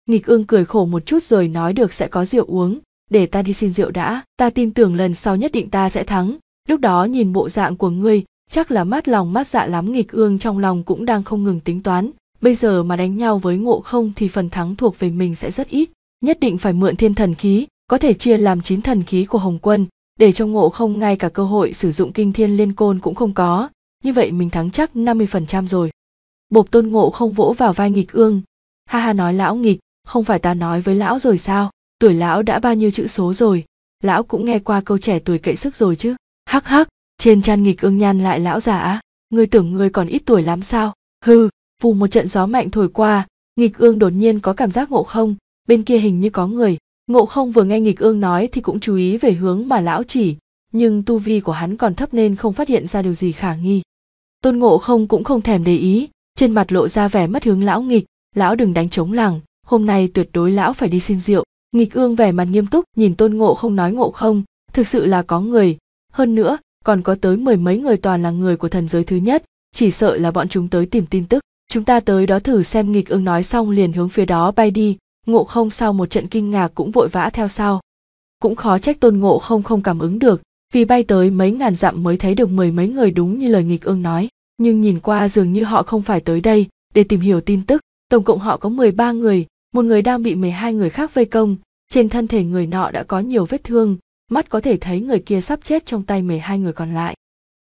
nghịch ương cười khổ một chút rồi nói được sẽ có rượu uống để ta đi xin rượu đã ta tin tưởng lần sau nhất định ta sẽ thắng lúc đó nhìn bộ dạng của ngươi chắc là mát lòng mát dạ lắm nghịch ương trong lòng cũng đang không ngừng tính toán bây giờ mà đánh nhau với ngộ không thì phần thắng thuộc về mình sẽ rất ít nhất định phải mượn thiên thần khí có thể chia làm chín thần khí của hồng quân để cho ngộ không ngay cả cơ hội sử dụng kinh thiên liên côn cũng không có như vậy mình thắng chắc 50% rồi bộp tôn ngộ không vỗ vào vai nghịch ương ha ha nói lão nghịch không phải ta nói với lão rồi sao tuổi lão đã bao nhiêu chữ số rồi lão cũng nghe qua câu trẻ tuổi cậy sức rồi chứ hắc hắc trên tràn nghịch ương nhan lại lão giả á ngươi tưởng ngươi còn ít tuổi lắm sao hừ phù một trận gió mạnh thổi qua nghịch ương đột nhiên có cảm giác ngộ không bên kia hình như có người ngộ không vừa nghe nghịch ương nói thì cũng chú ý về hướng mà lão chỉ nhưng tu vi của hắn còn thấp nên không phát hiện ra điều gì khả nghi tôn ngộ không cũng không thèm để ý trên mặt lộ ra vẻ mất hướng lão nghịch lão đừng đánh trống làng hôm nay tuyệt đối lão phải đi xin rượu nghịch ương vẻ mặt nghiêm túc nhìn tôn ngộ không nói ngộ không thực sự là có người hơn nữa còn có tới mười mấy người toàn là người của thần giới thứ nhất chỉ sợ là bọn chúng tới tìm tin tức chúng ta tới đó thử xem nghịch ưng nói xong liền hướng phía đó bay đi ngộ không sau một trận kinh ngạc cũng vội vã theo sau cũng khó trách tôn ngộ không không cảm ứng được vì bay tới mấy ngàn dặm mới thấy được mười mấy người đúng như lời nghịch ương nói nhưng nhìn qua dường như họ không phải tới đây để tìm hiểu tin tức tổng cộng họ có mười ba người một người đang bị mười hai người khác vây công trên thân thể người nọ đã có nhiều vết thương mắt có thể thấy người kia sắp chết trong tay 12 người còn lại.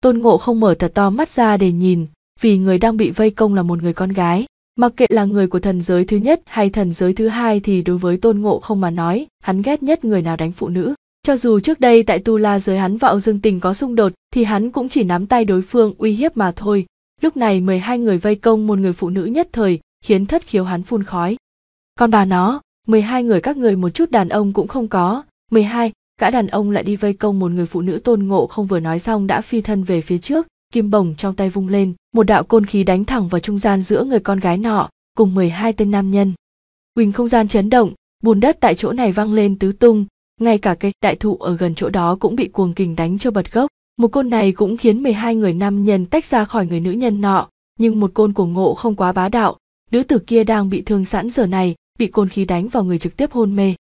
Tôn Ngộ không mở thật to mắt ra để nhìn, vì người đang bị vây công là một người con gái. Mặc kệ là người của thần giới thứ nhất hay thần giới thứ hai thì đối với Tôn Ngộ không mà nói, hắn ghét nhất người nào đánh phụ nữ. Cho dù trước đây tại Tu La giới hắn và Dương Tình có xung đột thì hắn cũng chỉ nắm tay đối phương uy hiếp mà thôi. Lúc này 12 người vây công một người phụ nữ nhất thời, khiến thất khiếu hắn phun khói. con bà nó, 12 người các người một chút đàn ông cũng không có, 12, gã đàn ông lại đi vây công một người phụ nữ tôn ngộ không vừa nói xong đã phi thân về phía trước kim bổng trong tay vung lên một đạo côn khí đánh thẳng vào trung gian giữa người con gái nọ cùng 12 tên nam nhân quỳnh không gian chấn động bùn đất tại chỗ này văng lên tứ tung ngay cả cây đại thụ ở gần chỗ đó cũng bị cuồng kình đánh cho bật gốc một côn này cũng khiến 12 người nam nhân tách ra khỏi người nữ nhân nọ nhưng một côn của ngộ không quá bá đạo nữ tử kia đang bị thương sẵn giờ này bị côn khí đánh vào người trực tiếp hôn mê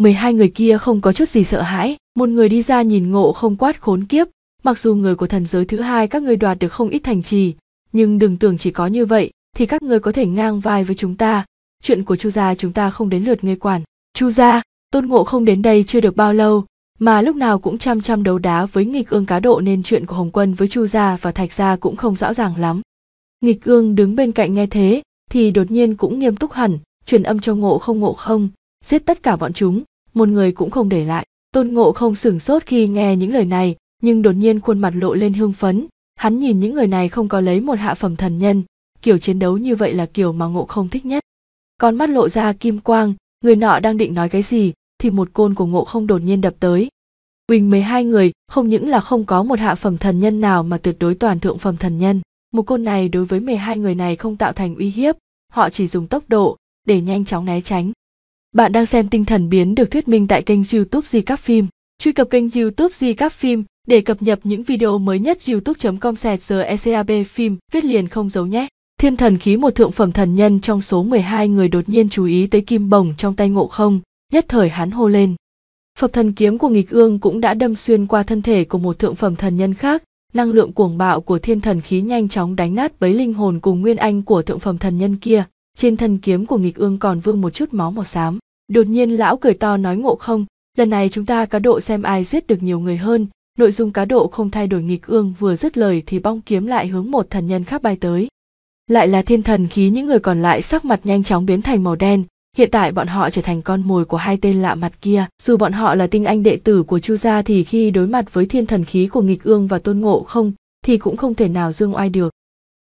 12 người kia không có chút gì sợ hãi, một người đi ra nhìn ngộ không quát khốn kiếp, mặc dù người của thần giới thứ hai các ngươi đoạt được không ít thành trì, nhưng đừng tưởng chỉ có như vậy thì các ngươi có thể ngang vai với chúng ta, chuyện của Chu gia chúng ta không đến lượt ngươi quản. Chu gia, Tôn Ngộ không đến đây chưa được bao lâu, mà lúc nào cũng chăm chăm đấu đá với nghịch ương cá độ nên chuyện của Hồng Quân với Chu gia và Thạch gia cũng không rõ ràng lắm. Nghịch ương đứng bên cạnh nghe thế thì đột nhiên cũng nghiêm túc hẳn, truyền âm cho Ngộ không Ngộ không, giết tất cả bọn chúng, một người cũng không để lại tôn ngộ không sửng sốt khi nghe những lời này nhưng đột nhiên khuôn mặt lộ lên hưng phấn hắn nhìn những người này không có lấy một hạ phẩm thần nhân kiểu chiến đấu như vậy là kiểu mà ngộ không thích nhất con mắt lộ ra kim quang người nọ đang định nói cái gì thì một côn của ngộ không đột nhiên đập tới Quỳnh 12 người, không những là không có một hạ phẩm thần nhân nào mà tuyệt đối toàn thượng phẩm thần nhân. Một côn này đối với 12 người này không tạo thành uy hiếp, họ chỉ dùng tốc độ để nhanh chóng né tránh. Bạn đang xem tinh thần biến được thuyết minh tại kênh youtube Di Các Phim. Truy cập kênh youtube Di Các Phim để cập nhật những video mới nhất youtube.com sẹt ECAB phim viết liền không giấu nhé. Thiên thần khí một thượng phẩm thần nhân trong số 12 người đột nhiên chú ý tới kim bổng trong tay ngộ không, nhất thời hắn hô lên. Phập thần kiếm của nghịch ương cũng đã đâm xuyên qua thân thể của một thượng phẩm thần nhân khác, năng lượng cuồng bạo của thiên thần khí nhanh chóng đánh nát bấy linh hồn cùng nguyên anh của thượng phẩm thần nhân kia trên thân kiếm của nghịch ương còn vương một chút máu màu xám đột nhiên lão cười to nói ngộ không lần này chúng ta cá độ xem ai giết được nhiều người hơn nội dung cá độ không thay đổi nghịch ương vừa dứt lời thì bong kiếm lại hướng một thần nhân khác bay tới lại là thiên thần khí những người còn lại sắc mặt nhanh chóng biến thành màu đen hiện tại bọn họ trở thành con mồi của hai tên lạ mặt kia dù bọn họ là tinh anh đệ tử của chu gia thì khi đối mặt với thiên thần khí của nghịch ương và tôn ngộ không thì cũng không thể nào dương oai được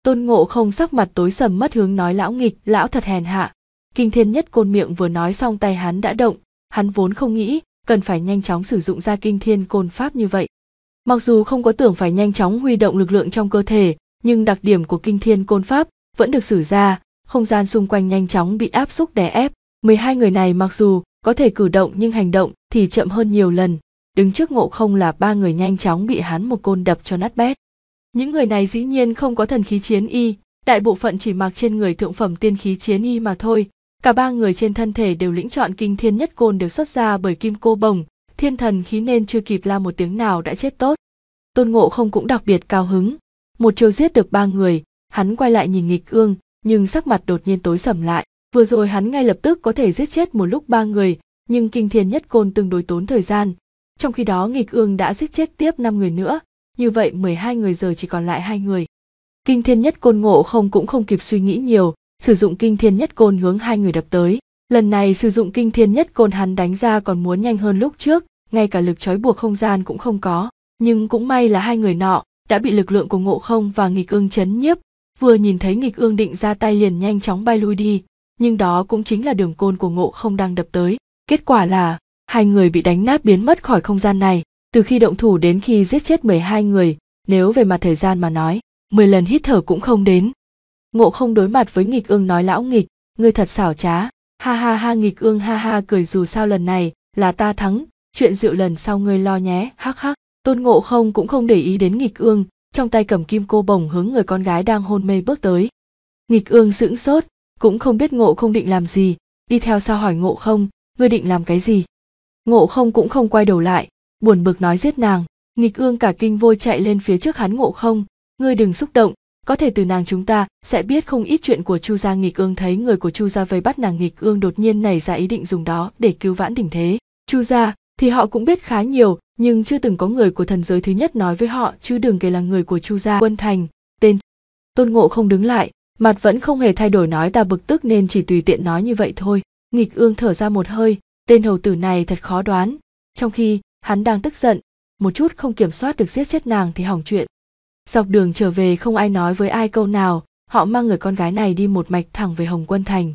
tôn ngộ không sắc mặt tối sầm mất hướng nói lão nghịch lão thật hèn hạ kinh thiên nhất côn miệng vừa nói xong tay hắn đã động hắn vốn không nghĩ cần phải nhanh chóng sử dụng ra kinh thiên côn pháp như vậy mặc dù không có tưởng phải nhanh chóng huy động lực lượng trong cơ thể nhưng đặc điểm của kinh thiên côn pháp vẫn được sử ra không gian xung quanh nhanh chóng bị áp xúc đè ép 12 người này mặc dù có thể cử động nhưng hành động thì chậm hơn nhiều lần đứng trước ngộ không là ba người nhanh chóng bị hắn một côn đập cho nát bét những người này dĩ nhiên không có thần khí chiến y, đại bộ phận chỉ mặc trên người thượng phẩm tiên khí chiến y mà thôi. Cả ba người trên thân thể đều lĩnh chọn kinh thiên nhất côn được xuất ra bởi kim cô bồng, thiên thần khí nên chưa kịp la một tiếng nào đã chết tốt. Tôn Ngộ không cũng đặc biệt cao hứng. Một chiêu giết được ba người, hắn quay lại nhìn nghịch ương, nhưng sắc mặt đột nhiên tối sầm lại. Vừa rồi hắn ngay lập tức có thể giết chết một lúc ba người, nhưng kinh thiên nhất côn tương đối tốn thời gian. Trong khi đó nghịch ương đã giết chết tiếp năm người nữa, như vậy 12 người giờ chỉ còn lại hai người. Kinh thiên nhất côn ngộ không cũng không kịp suy nghĩ nhiều, sử dụng kinh thiên nhất côn hướng hai người đập tới. Lần này sử dụng kinh thiên nhất côn hắn đánh ra còn muốn nhanh hơn lúc trước, ngay cả lực trói buộc không gian cũng không có. Nhưng cũng may là hai người nọ đã bị lực lượng của ngộ không và nghịch ương chấn nhiếp, vừa nhìn thấy nghịch ương định ra tay liền nhanh chóng bay lui đi, nhưng đó cũng chính là đường côn của ngộ không đang đập tới. Kết quả là hai người bị đánh nát biến mất khỏi không gian này từ khi động thủ đến khi giết chết 12 người, nếu về mặt thời gian mà nói, 10 lần hít thở cũng không đến. Ngộ không đối mặt với nghịch ương nói lão nghịch, ngươi thật xảo trá, ha ha ha nghịch ương ha ha cười dù sao lần này là ta thắng, chuyện rượu lần sau ngươi lo nhé, hắc hắc. Tôn ngộ không cũng không để ý đến nghịch ương, trong tay cầm kim cô bồng hướng người con gái đang hôn mê bước tới. Nghịch ương sững sốt, cũng không biết ngộ không định làm gì, đi theo sao hỏi ngộ không, ngươi định làm cái gì? Ngộ không cũng không quay đầu lại, buồn bực nói giết nàng nghịch ương cả kinh vôi chạy lên phía trước hắn ngộ không ngươi đừng xúc động có thể từ nàng chúng ta sẽ biết không ít chuyện của chu gia nghịch ương thấy người của chu gia vây bắt nàng nghịch ương đột nhiên nảy ra ý định dùng đó để cứu vãn tình thế chu gia thì họ cũng biết khá nhiều nhưng chưa từng có người của thần giới thứ nhất nói với họ chứ đừng kể là người của chu gia quân thành tên tôn ngộ không đứng lại mặt vẫn không hề thay đổi nói ta bực tức nên chỉ tùy tiện nói như vậy thôi nghịch ương thở ra một hơi tên hầu tử này thật khó đoán trong khi hắn đang tức giận một chút không kiểm soát được giết chết nàng thì hỏng chuyện dọc đường trở về không ai nói với ai câu nào họ mang người con gái này đi một mạch thẳng về hồng quân thành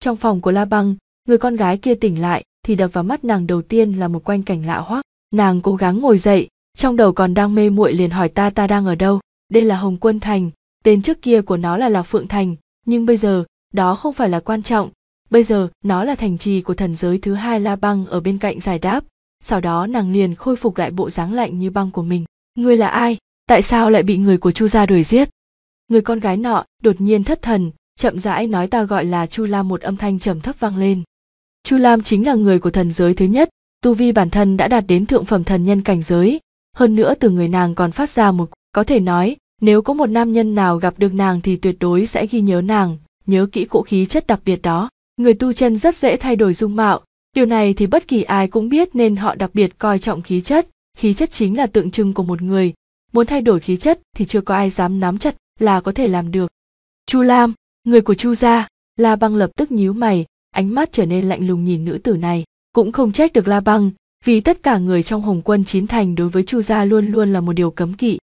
trong phòng của la băng người con gái kia tỉnh lại thì đập vào mắt nàng đầu tiên là một quanh cảnh lạ hoắc nàng cố gắng ngồi dậy trong đầu còn đang mê muội liền hỏi ta ta đang ở đâu đây là hồng quân thành tên trước kia của nó là lạc phượng thành nhưng bây giờ đó không phải là quan trọng bây giờ nó là thành trì của thần giới thứ hai la băng ở bên cạnh giải đáp sau đó nàng liền khôi phục lại bộ dáng lạnh như băng của mình ngươi là ai tại sao lại bị người của chu gia đuổi giết người con gái nọ đột nhiên thất thần chậm rãi nói ta gọi là chu lam một âm thanh trầm thấp vang lên chu lam chính là người của thần giới thứ nhất tu vi bản thân đã đạt đến thượng phẩm thần nhân cảnh giới hơn nữa từ người nàng còn phát ra một có thể nói nếu có một nam nhân nào gặp được nàng thì tuyệt đối sẽ ghi nhớ nàng nhớ kỹ cỗ khí chất đặc biệt đó người tu chân rất dễ thay đổi dung mạo điều này thì bất kỳ ai cũng biết nên họ đặc biệt coi trọng khí chất khí chất chính là tượng trưng của một người muốn thay đổi khí chất thì chưa có ai dám nắm chặt là có thể làm được chu lam người của chu gia la băng lập tức nhíu mày ánh mắt trở nên lạnh lùng nhìn nữ tử này cũng không trách được la băng vì tất cả người trong hồng quân chín thành đối với chu gia luôn luôn là một điều cấm kỵ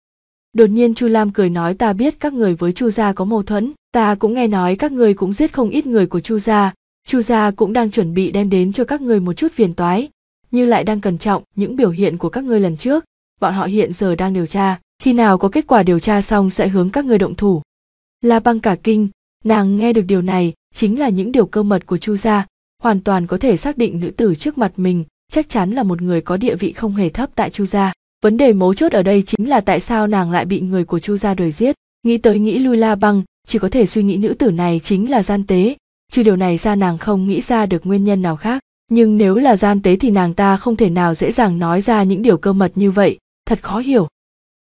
đột nhiên chu lam cười nói ta biết các người với chu gia có mâu thuẫn ta cũng nghe nói các người cũng giết không ít người của chu gia Chu gia cũng đang chuẩn bị đem đến cho các người một chút phiền toái, như lại đang cẩn trọng những biểu hiện của các ngươi lần trước, bọn họ hiện giờ đang điều tra, khi nào có kết quả điều tra xong sẽ hướng các ngươi động thủ. La Băng cả kinh, nàng nghe được điều này chính là những điều cơ mật của Chu gia, hoàn toàn có thể xác định nữ tử trước mặt mình chắc chắn là một người có địa vị không hề thấp tại Chu gia. Vấn đề mấu chốt ở đây chính là tại sao nàng lại bị người của Chu gia đuổi giết. Nghĩ tới nghĩ lui La Băng, chỉ có thể suy nghĩ nữ tử này chính là gian tế, trừ điều này ra nàng không nghĩ ra được nguyên nhân nào khác nhưng nếu là gian tế thì nàng ta không thể nào dễ dàng nói ra những điều cơ mật như vậy thật khó hiểu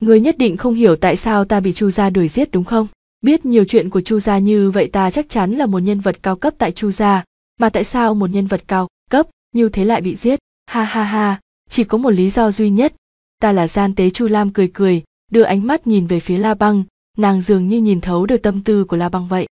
người nhất định không hiểu tại sao ta bị chu gia đuổi giết đúng không biết nhiều chuyện của chu gia như vậy ta chắc chắn là một nhân vật cao cấp tại chu gia mà tại sao một nhân vật cao cấp như thế lại bị giết ha ha ha chỉ có một lý do duy nhất ta là gian tế chu lam cười cười đưa ánh mắt nhìn về phía la băng nàng dường như nhìn thấu được tâm tư của la băng vậy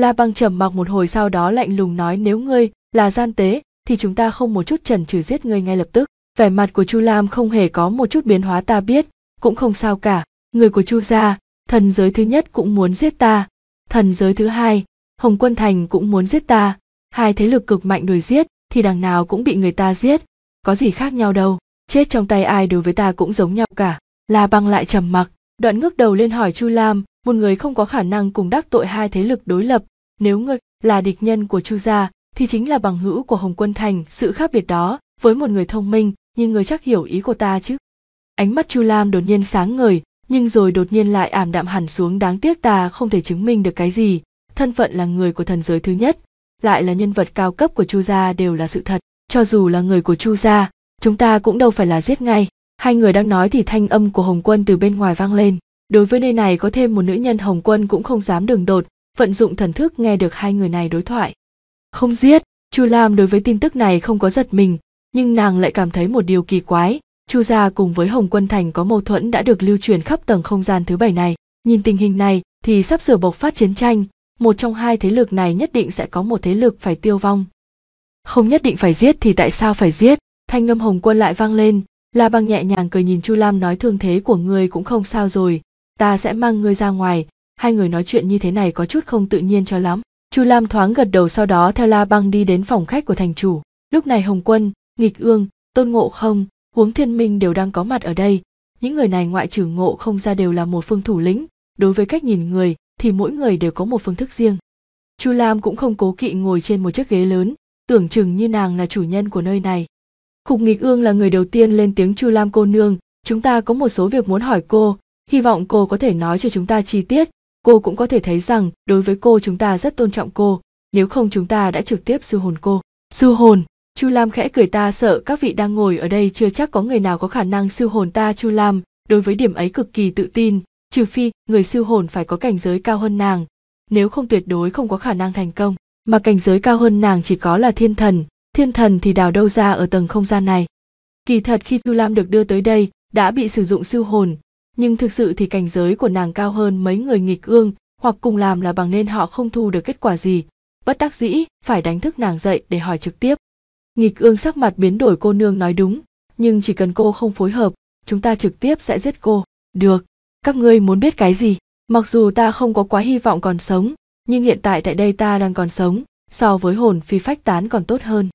La Băng trầm mặc một hồi sau đó lạnh lùng nói nếu ngươi là gian tế thì chúng ta không một chút chần chừ giết ngươi ngay lập tức. Vẻ mặt của Chu Lam không hề có một chút biến hóa ta biết, cũng không sao cả. Người của Chu gia, thần giới thứ nhất cũng muốn giết ta. Thần giới thứ hai, Hồng Quân Thành cũng muốn giết ta. Hai thế lực cực mạnh đuổi giết thì đằng nào cũng bị người ta giết. Có gì khác nhau đâu, chết trong tay ai đối với ta cũng giống nhau cả. La Băng lại trầm mặc, đoạn ngước đầu lên hỏi Chu Lam, một người không có khả năng cùng đắc tội hai thế lực đối lập nếu ngươi là địch nhân của chu gia thì chính là bằng hữu của hồng quân thành sự khác biệt đó với một người thông minh nhưng người chắc hiểu ý của ta chứ ánh mắt chu lam đột nhiên sáng ngời nhưng rồi đột nhiên lại ảm đạm hẳn xuống đáng tiếc ta không thể chứng minh được cái gì thân phận là người của thần giới thứ nhất lại là nhân vật cao cấp của chu gia đều là sự thật cho dù là người của chu gia chúng ta cũng đâu phải là giết ngay hai người đang nói thì thanh âm của hồng quân từ bên ngoài vang lên đối với nơi này có thêm một nữ nhân hồng quân cũng không dám đường đột vận dụng thần thức nghe được hai người này đối thoại không giết chu lam đối với tin tức này không có giật mình nhưng nàng lại cảm thấy một điều kỳ quái chu gia cùng với hồng quân thành có mâu thuẫn đã được lưu truyền khắp tầng không gian thứ bảy này nhìn tình hình này thì sắp sửa bộc phát chiến tranh một trong hai thế lực này nhất định sẽ có một thế lực phải tiêu vong không nhất định phải giết thì tại sao phải giết thanh âm hồng quân lại vang lên la băng nhẹ nhàng cười nhìn chu lam nói thương thế của người cũng không sao rồi ta sẽ mang ngươi ra ngoài hai người nói chuyện như thế này có chút không tự nhiên cho lắm chu lam thoáng gật đầu sau đó theo la băng đi đến phòng khách của thành chủ lúc này hồng quân nghịch ương tôn ngộ không huống thiên minh đều đang có mặt ở đây những người này ngoại trừ ngộ không ra đều là một phương thủ lĩnh đối với cách nhìn người thì mỗi người đều có một phương thức riêng chu lam cũng không cố kỵ ngồi trên một chiếc ghế lớn tưởng chừng như nàng là chủ nhân của nơi này khục nghịch ương là người đầu tiên lên tiếng chu lam cô nương chúng ta có một số việc muốn hỏi cô hy vọng cô có thể nói cho chúng ta chi tiết cô cũng có thể thấy rằng đối với cô chúng ta rất tôn trọng cô nếu không chúng ta đã trực tiếp siêu hồn cô siêu hồn chu lam khẽ cười ta sợ các vị đang ngồi ở đây chưa chắc có người nào có khả năng siêu hồn ta chu lam đối với điểm ấy cực kỳ tự tin trừ phi người siêu hồn phải có cảnh giới cao hơn nàng nếu không tuyệt đối không có khả năng thành công mà cảnh giới cao hơn nàng chỉ có là thiên thần thiên thần thì đào đâu ra ở tầng không gian này kỳ thật khi chu lam được đưa tới đây đã bị sử dụng siêu hồn nhưng thực sự thì cảnh giới của nàng cao hơn mấy người nghịch ương hoặc cùng làm là bằng nên họ không thu được kết quả gì bất đắc dĩ phải đánh thức nàng dậy để hỏi trực tiếp nghịch ương sắc mặt biến đổi cô nương nói đúng nhưng chỉ cần cô không phối hợp chúng ta trực tiếp sẽ giết cô được các ngươi muốn biết cái gì mặc dù ta không có quá hy vọng còn sống nhưng hiện tại tại đây ta đang còn sống so với hồn phi phách tán còn tốt hơn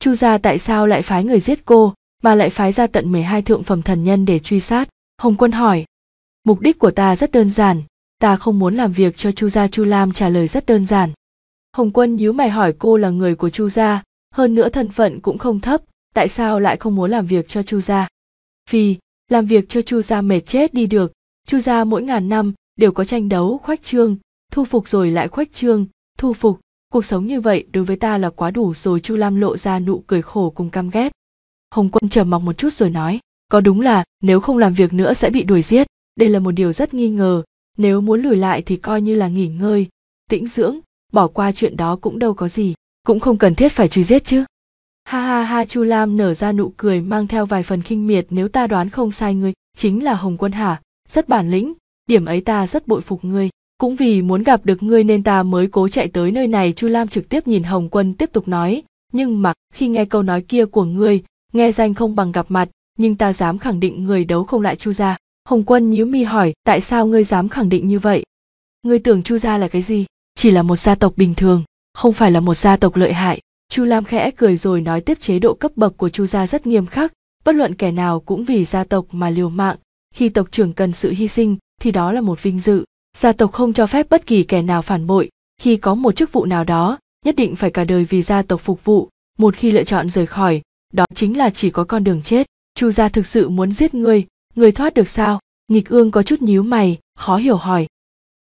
chu gia tại sao lại phái người giết cô mà lại phái ra tận mười hai thượng phẩm thần nhân để truy sát hồng quân hỏi mục đích của ta rất đơn giản ta không muốn làm việc cho chu gia chu lam trả lời rất đơn giản hồng quân nhíu mày hỏi cô là người của chu gia hơn nữa thân phận cũng không thấp tại sao lại không muốn làm việc cho chu gia vì làm việc cho chu gia mệt chết đi được chu gia mỗi ngàn năm đều có tranh đấu khoách trương thu phục rồi lại khoách trương thu phục cuộc sống như vậy đối với ta là quá đủ rồi chu lam lộ ra nụ cười khổ cùng căm ghét hồng quân trầm mặc một chút rồi nói có đúng là nếu không làm việc nữa sẽ bị đuổi giết đây là một điều rất nghi ngờ nếu muốn lùi lại thì coi như là nghỉ ngơi tĩnh dưỡng bỏ qua chuyện đó cũng đâu có gì cũng không cần thiết phải truy giết chứ ha ha ha chu lam nở ra nụ cười mang theo vài phần khinh miệt nếu ta đoán không sai ngươi chính là hồng quân hả rất bản lĩnh điểm ấy ta rất bội phục ngươi cũng vì muốn gặp được ngươi nên ta mới cố chạy tới nơi này chu lam trực tiếp nhìn hồng quân tiếp tục nói nhưng mà khi nghe câu nói kia của ngươi nghe danh không bằng gặp mặt nhưng ta dám khẳng định người đấu không lại chu gia hồng quân nhíu mi hỏi tại sao ngươi dám khẳng định như vậy ngươi tưởng chu gia là cái gì chỉ là một gia tộc bình thường không phải là một gia tộc lợi hại chu lam khẽ cười rồi nói tiếp chế độ cấp bậc của chu gia rất nghiêm khắc bất luận kẻ nào cũng vì gia tộc mà liều mạng khi tộc trưởng cần sự hy sinh thì đó là một vinh dự gia tộc không cho phép bất kỳ kẻ nào phản bội khi có một chức vụ nào đó nhất định phải cả đời vì gia tộc phục vụ một khi lựa chọn rời khỏi đó chính là chỉ có con đường chết chu gia thực sự muốn giết ngươi ngươi thoát được sao nghịch ương có chút nhíu mày khó hiểu hỏi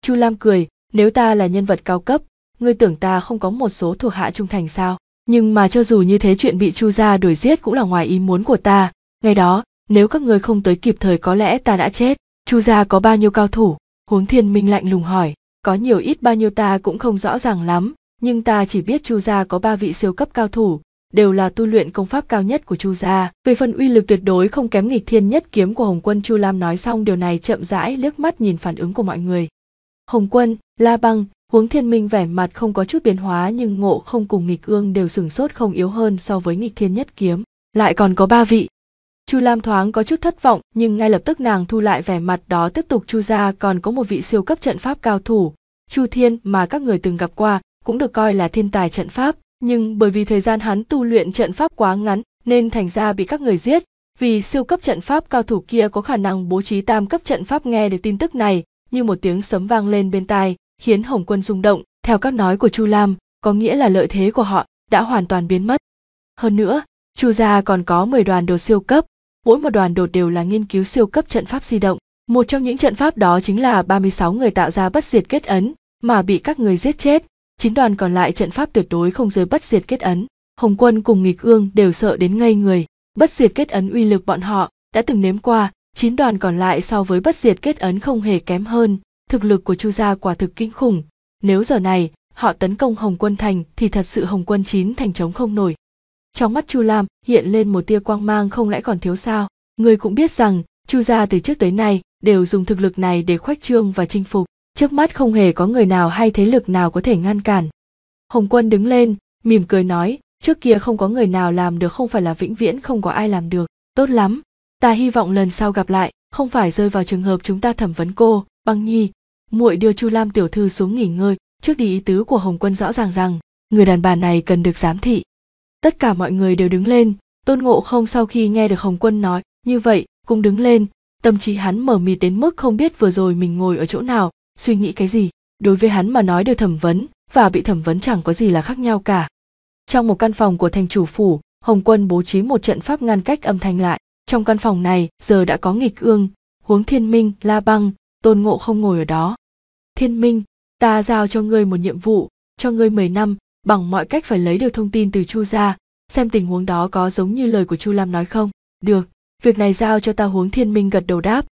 chu lam cười nếu ta là nhân vật cao cấp ngươi tưởng ta không có một số thuộc hạ trung thành sao nhưng mà cho dù như thế chuyện bị chu gia đuổi giết cũng là ngoài ý muốn của ta ngày đó nếu các ngươi không tới kịp thời có lẽ ta đã chết chu gia có bao nhiêu cao thủ huống thiên minh lạnh lùng hỏi có nhiều ít bao nhiêu ta cũng không rõ ràng lắm nhưng ta chỉ biết chu gia có ba vị siêu cấp cao thủ đều là tu luyện công pháp cao nhất của Chu gia. Về phần uy lực tuyệt đối không kém nghịch thiên nhất kiếm của Hồng Quân Chu Lam nói xong điều này chậm rãi liếc mắt nhìn phản ứng của mọi người. Hồng Quân, La Băng, Huống Thiên Minh vẻ mặt không có chút biến hóa nhưng ngộ không cùng nghịch ương đều sửng sốt không yếu hơn so với nghịch thiên nhất kiếm. Lại còn có ba vị. Chu Lam thoáng có chút thất vọng nhưng ngay lập tức nàng thu lại vẻ mặt đó tiếp tục chu gia còn có một vị siêu cấp trận pháp cao thủ. Chu Thiên mà các người từng gặp qua cũng được coi là thiên tài trận pháp, nhưng bởi vì thời gian hắn tu luyện trận pháp quá ngắn nên thành ra bị các người giết vì siêu cấp trận pháp cao thủ kia có khả năng bố trí tam cấp trận pháp nghe được tin tức này như một tiếng sấm vang lên bên tai khiến hồng quân rung động theo các nói của chu lam có nghĩa là lợi thế của họ đã hoàn toàn biến mất hơn nữa chu gia còn có 10 đoàn đồ siêu cấp mỗi một đoàn đồ đều là nghiên cứu siêu cấp trận pháp di động một trong những trận pháp đó chính là 36 người tạo ra bất diệt kết ấn mà bị các người giết chết chín đoàn còn lại trận pháp tuyệt đối không giới bất diệt kết ấn hồng quân cùng nghịch ương đều sợ đến ngây người bất diệt kết ấn uy lực bọn họ đã từng nếm qua chín đoàn còn lại so với bất diệt kết ấn không hề kém hơn thực lực của chu gia quả thực kinh khủng nếu giờ này họ tấn công hồng quân thành thì thật sự hồng quân chín thành trống không nổi trong mắt chu lam hiện lên một tia quang mang không lẽ còn thiếu sao người cũng biết rằng chu gia từ trước tới nay đều dùng thực lực này để khoách trương và chinh phục trước mắt không hề có người nào hay thế lực nào có thể ngăn cản hồng quân đứng lên mỉm cười nói trước kia không có người nào làm được không phải là vĩnh viễn không có ai làm được tốt lắm ta hy vọng lần sau gặp lại không phải rơi vào trường hợp chúng ta thẩm vấn cô băng nhi muội đưa chu lam tiểu thư xuống nghỉ ngơi trước đi ý tứ của hồng quân rõ ràng rằng người đàn bà này cần được giám thị tất cả mọi người đều đứng lên tôn ngộ không sau khi nghe được hồng quân nói như vậy cũng đứng lên tâm trí hắn mở mịt đến mức không biết vừa rồi mình ngồi ở chỗ nào suy nghĩ cái gì đối với hắn mà nói được thẩm vấn và bị thẩm vấn chẳng có gì là khác nhau cả trong một căn phòng của thành chủ phủ hồng quân bố trí một trận pháp ngăn cách âm thanh lại trong căn phòng này giờ đã có nghịch ương huống thiên minh la băng tôn ngộ không ngồi ở đó thiên minh ta giao cho ngươi một nhiệm vụ cho ngươi mười năm bằng mọi cách phải lấy được thông tin từ chu gia xem tình huống đó có giống như lời của chu lam nói không được việc này giao cho ta huống thiên minh gật đầu đáp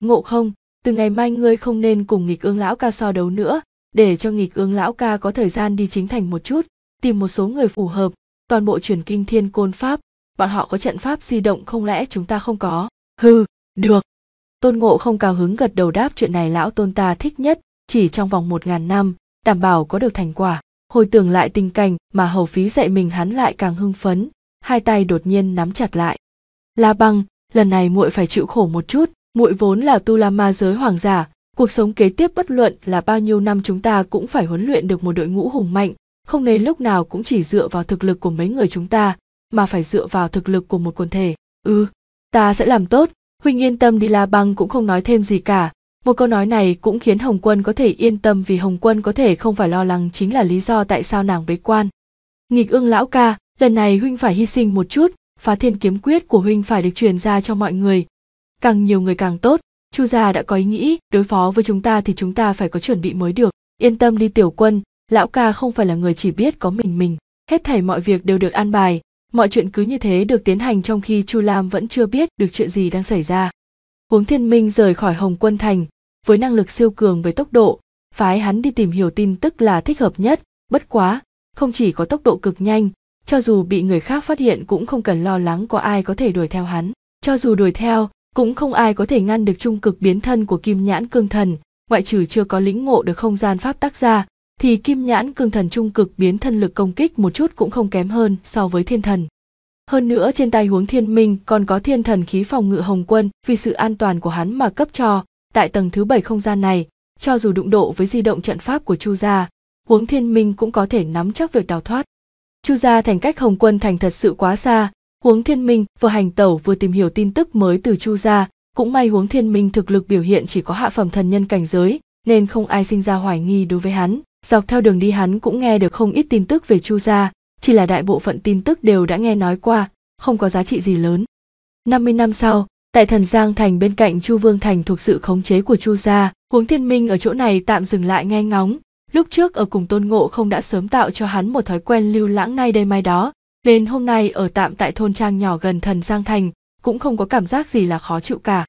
ngộ không từ ngày mai ngươi không nên cùng nghịch ương lão ca so đấu nữa để cho nghịch ương lão ca có thời gian đi chính thành một chút tìm một số người phù hợp toàn bộ truyền kinh thiên côn pháp bọn họ có trận pháp di động không lẽ chúng ta không có hừ được tôn ngộ không cao hứng gật đầu đáp chuyện này lão tôn ta thích nhất chỉ trong vòng một ngàn năm đảm bảo có được thành quả hồi tưởng lại tình cảnh mà hầu phí dạy mình hắn lại càng hưng phấn hai tay đột nhiên nắm chặt lại la băng lần này muội phải chịu khổ một chút muội vốn là tu la ma giới hoàng giả cuộc sống kế tiếp bất luận là bao nhiêu năm chúng ta cũng phải huấn luyện được một đội ngũ hùng mạnh không nên lúc nào cũng chỉ dựa vào thực lực của mấy người chúng ta mà phải dựa vào thực lực của một quần thể ừ ta sẽ làm tốt huynh yên tâm đi la băng cũng không nói thêm gì cả một câu nói này cũng khiến hồng quân có thể yên tâm vì hồng quân có thể không phải lo lắng chính là lý do tại sao nàng bế quan nghịch ương lão ca lần này huynh phải hy sinh một chút phá thiên kiếm quyết của huynh phải được truyền ra cho mọi người càng nhiều người càng tốt chu gia đã có ý nghĩ đối phó với chúng ta thì chúng ta phải có chuẩn bị mới được yên tâm đi tiểu quân lão ca không phải là người chỉ biết có mình mình hết thảy mọi việc đều được an bài mọi chuyện cứ như thế được tiến hành trong khi chu lam vẫn chưa biết được chuyện gì đang xảy ra huống thiên minh rời khỏi hồng quân thành với năng lực siêu cường với tốc độ phái hắn đi tìm hiểu tin tức là thích hợp nhất bất quá không chỉ có tốc độ cực nhanh cho dù bị người khác phát hiện cũng không cần lo lắng có ai có thể đuổi theo hắn cho dù đuổi theo cũng không ai có thể ngăn được trung cực biến thân của kim nhãn cương thần ngoại trừ chưa có lĩnh ngộ được không gian pháp tác ra thì kim nhãn cương thần trung cực biến thân lực công kích một chút cũng không kém hơn so với thiên thần hơn nữa trên tay huống thiên minh còn có thiên thần khí phòng ngự hồng quân vì sự an toàn của hắn mà cấp cho tại tầng thứ bảy không gian này cho dù đụng độ với di động trận pháp của chu gia huống thiên minh cũng có thể nắm chắc việc đào thoát chu gia thành cách hồng quân thành thật sự quá xa Huống Thiên Minh vừa hành tẩu vừa tìm hiểu tin tức mới từ Chu gia, cũng may Huống Thiên Minh thực lực biểu hiện chỉ có hạ phẩm thần nhân cảnh giới, nên không ai sinh ra hoài nghi đối với hắn. Dọc theo đường đi hắn cũng nghe được không ít tin tức về Chu gia, chỉ là đại bộ phận tin tức đều đã nghe nói qua, không có giá trị gì lớn. 50 năm sau, tại Thần Giang thành bên cạnh Chu Vương thành thuộc sự khống chế của Chu gia, Huống Thiên Minh ở chỗ này tạm dừng lại nghe ngóng, lúc trước ở cùng Tôn Ngộ không đã sớm tạo cho hắn một thói quen lưu lãng nay đây mai đó, nên hôm nay ở tạm tại thôn trang nhỏ gần thần Giang Thành cũng không có cảm giác gì là khó chịu cả.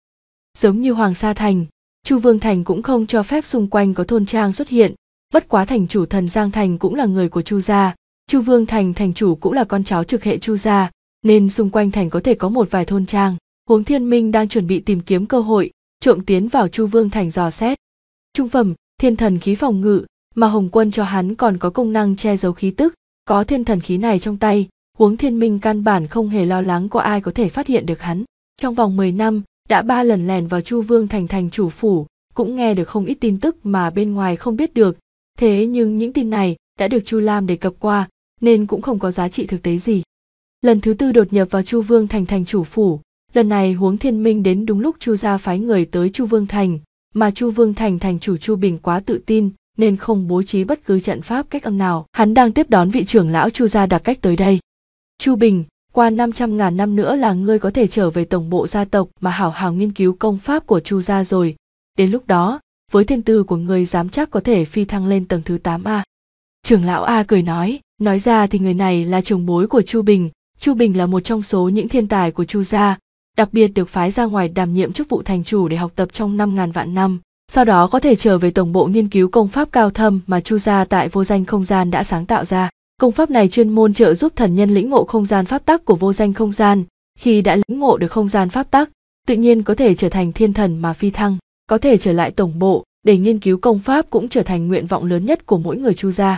Giống như Hoàng Sa Thành, Chu Vương Thành cũng không cho phép xung quanh có thôn trang xuất hiện, bất quá thành chủ thần Giang Thành cũng là người của Chu gia, Chu Vương Thành thành chủ cũng là con cháu trực hệ Chu gia, nên xung quanh thành có thể có một vài thôn trang. Huống Thiên Minh đang chuẩn bị tìm kiếm cơ hội, trộm tiến vào Chu Vương Thành dò xét. Trung phẩm, thiên thần khí phòng ngự, mà Hồng Quân cho hắn còn có công năng che giấu khí tức, có thiên thần khí này trong tay, Uống thiên minh căn bản không hề lo lắng có ai có thể phát hiện được hắn trong vòng 10 năm đã ba lần lèn vào chu vương thành thành chủ phủ cũng nghe được không ít tin tức mà bên ngoài không biết được thế nhưng những tin này đã được chu lam đề cập qua nên cũng không có giá trị thực tế gì lần thứ tư đột nhập vào chu vương thành thành chủ phủ lần này huống thiên minh đến đúng lúc chu gia phái người tới chu vương thành mà chu vương thành thành chủ chu bình quá tự tin nên không bố trí bất cứ trận pháp cách âm nào hắn đang tiếp đón vị trưởng lão chu gia đặc cách tới đây Chu Bình, qua 500 ngàn năm nữa là ngươi có thể trở về tổng bộ gia tộc mà hảo hảo nghiên cứu công pháp của Chu gia rồi. Đến lúc đó, với thiên tư của ngươi dám chắc có thể phi thăng lên tầng thứ 8A. Trưởng lão A cười nói, nói ra thì người này là chồng bối của Chu Bình. Chu Bình là một trong số những thiên tài của Chu gia, đặc biệt được phái ra ngoài đảm nhiệm chức vụ thành chủ để học tập trong 5.000 vạn năm. Sau đó có thể trở về tổng bộ nghiên cứu công pháp cao thâm mà Chu gia tại vô danh không gian đã sáng tạo ra. Công pháp này chuyên môn trợ giúp thần nhân lĩnh ngộ không gian pháp tắc của vô danh không gian, khi đã lĩnh ngộ được không gian pháp tắc, tự nhiên có thể trở thành thiên thần mà phi thăng, có thể trở lại tổng bộ để nghiên cứu công pháp cũng trở thành nguyện vọng lớn nhất của mỗi người Chu gia.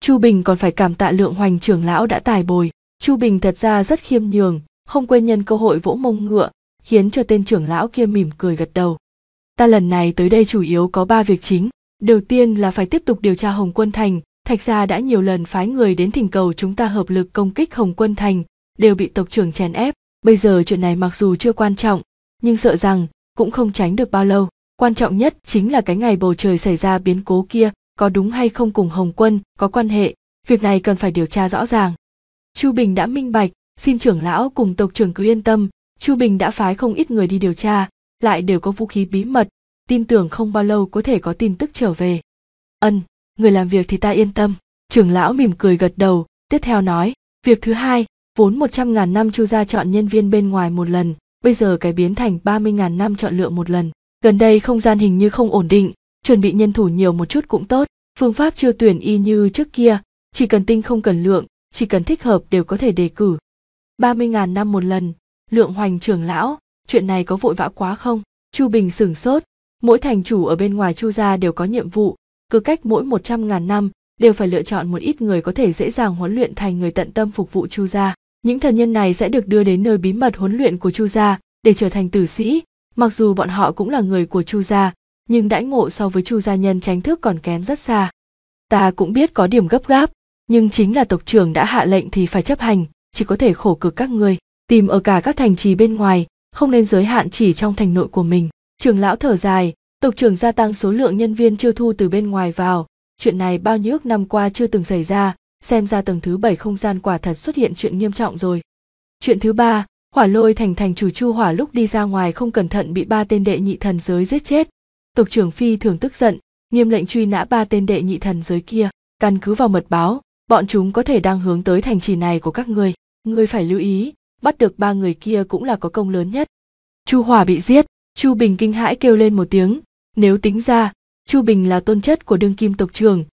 Chu Bình còn phải cảm tạ Lượng Hoành trưởng lão đã tài bồi, Chu Bình thật ra rất khiêm nhường, không quên nhân cơ hội vỗ mông ngựa, khiến cho tên trưởng lão kia mỉm cười gật đầu. Ta lần này tới đây chủ yếu có ba việc chính. Đầu tiên là phải tiếp tục điều tra Hồng Quân Thành, thạch gia đã nhiều lần phái người đến thỉnh cầu chúng ta hợp lực công kích hồng quân thành đều bị tộc trưởng chèn ép bây giờ chuyện này mặc dù chưa quan trọng nhưng sợ rằng cũng không tránh được bao lâu quan trọng nhất chính là cái ngày bầu trời xảy ra biến cố kia có đúng hay không cùng hồng quân có quan hệ việc này cần phải điều tra rõ ràng chu bình đã minh bạch xin trưởng lão cùng tộc trưởng cứ yên tâm chu bình đã phái không ít người đi điều tra lại đều có vũ khí bí mật tin tưởng không bao lâu có thể có tin tức trở về ân người làm việc thì ta yên tâm trưởng lão mỉm cười gật đầu tiếp theo nói việc thứ hai vốn 100 ngàn năm chu gia chọn nhân viên bên ngoài một lần bây giờ cái biến thành 30 ngàn năm chọn lựa một lần gần đây không gian hình như không ổn định chuẩn bị nhân thủ nhiều một chút cũng tốt phương pháp chưa tuyển y như trước kia chỉ cần tinh không cần lượng chỉ cần thích hợp đều có thể đề cử 30.000 năm một lần lượng hoành trưởng lão chuyện này có vội vã quá không chu bình sửng sốt mỗi thành chủ ở bên ngoài chu gia đều có nhiệm vụ cứ cách mỗi 100.000 năm đều phải lựa chọn một ít người có thể dễ dàng huấn luyện thành người tận tâm phục vụ Chu gia. Những thần nhân này sẽ được đưa đến nơi bí mật huấn luyện của Chu gia để trở thành tử sĩ, mặc dù bọn họ cũng là người của Chu gia, nhưng đãi ngộ so với Chu gia nhân tránh thức còn kém rất xa. Ta cũng biết có điểm gấp gáp, nhưng chính là tộc trưởng đã hạ lệnh thì phải chấp hành, chỉ có thể khổ cực các ngươi, tìm ở cả các thành trì bên ngoài, không nên giới hạn chỉ trong thành nội của mình. Trường lão thở dài, Tộc trưởng gia tăng số lượng nhân viên chưa thu từ bên ngoài vào, chuyện này bao nhiêu năm qua chưa từng xảy ra, xem ra tầng thứ bảy không gian quả thật xuất hiện chuyện nghiêm trọng rồi. Chuyện thứ ba, hỏa lôi thành thành chủ chu hỏa lúc đi ra ngoài không cẩn thận bị ba tên đệ nhị thần giới giết chết. Tộc trưởng phi thường tức giận, nghiêm lệnh truy nã ba tên đệ nhị thần giới kia, căn cứ vào mật báo, bọn chúng có thể đang hướng tới thành trì này của các ngươi. Ngươi phải lưu ý, bắt được ba người kia cũng là có công lớn nhất. Chu hỏa bị giết, Chu Bình kinh hãi kêu lên một tiếng, nếu tính ra, Chu Bình là tôn chất của đương kim tộc trưởng,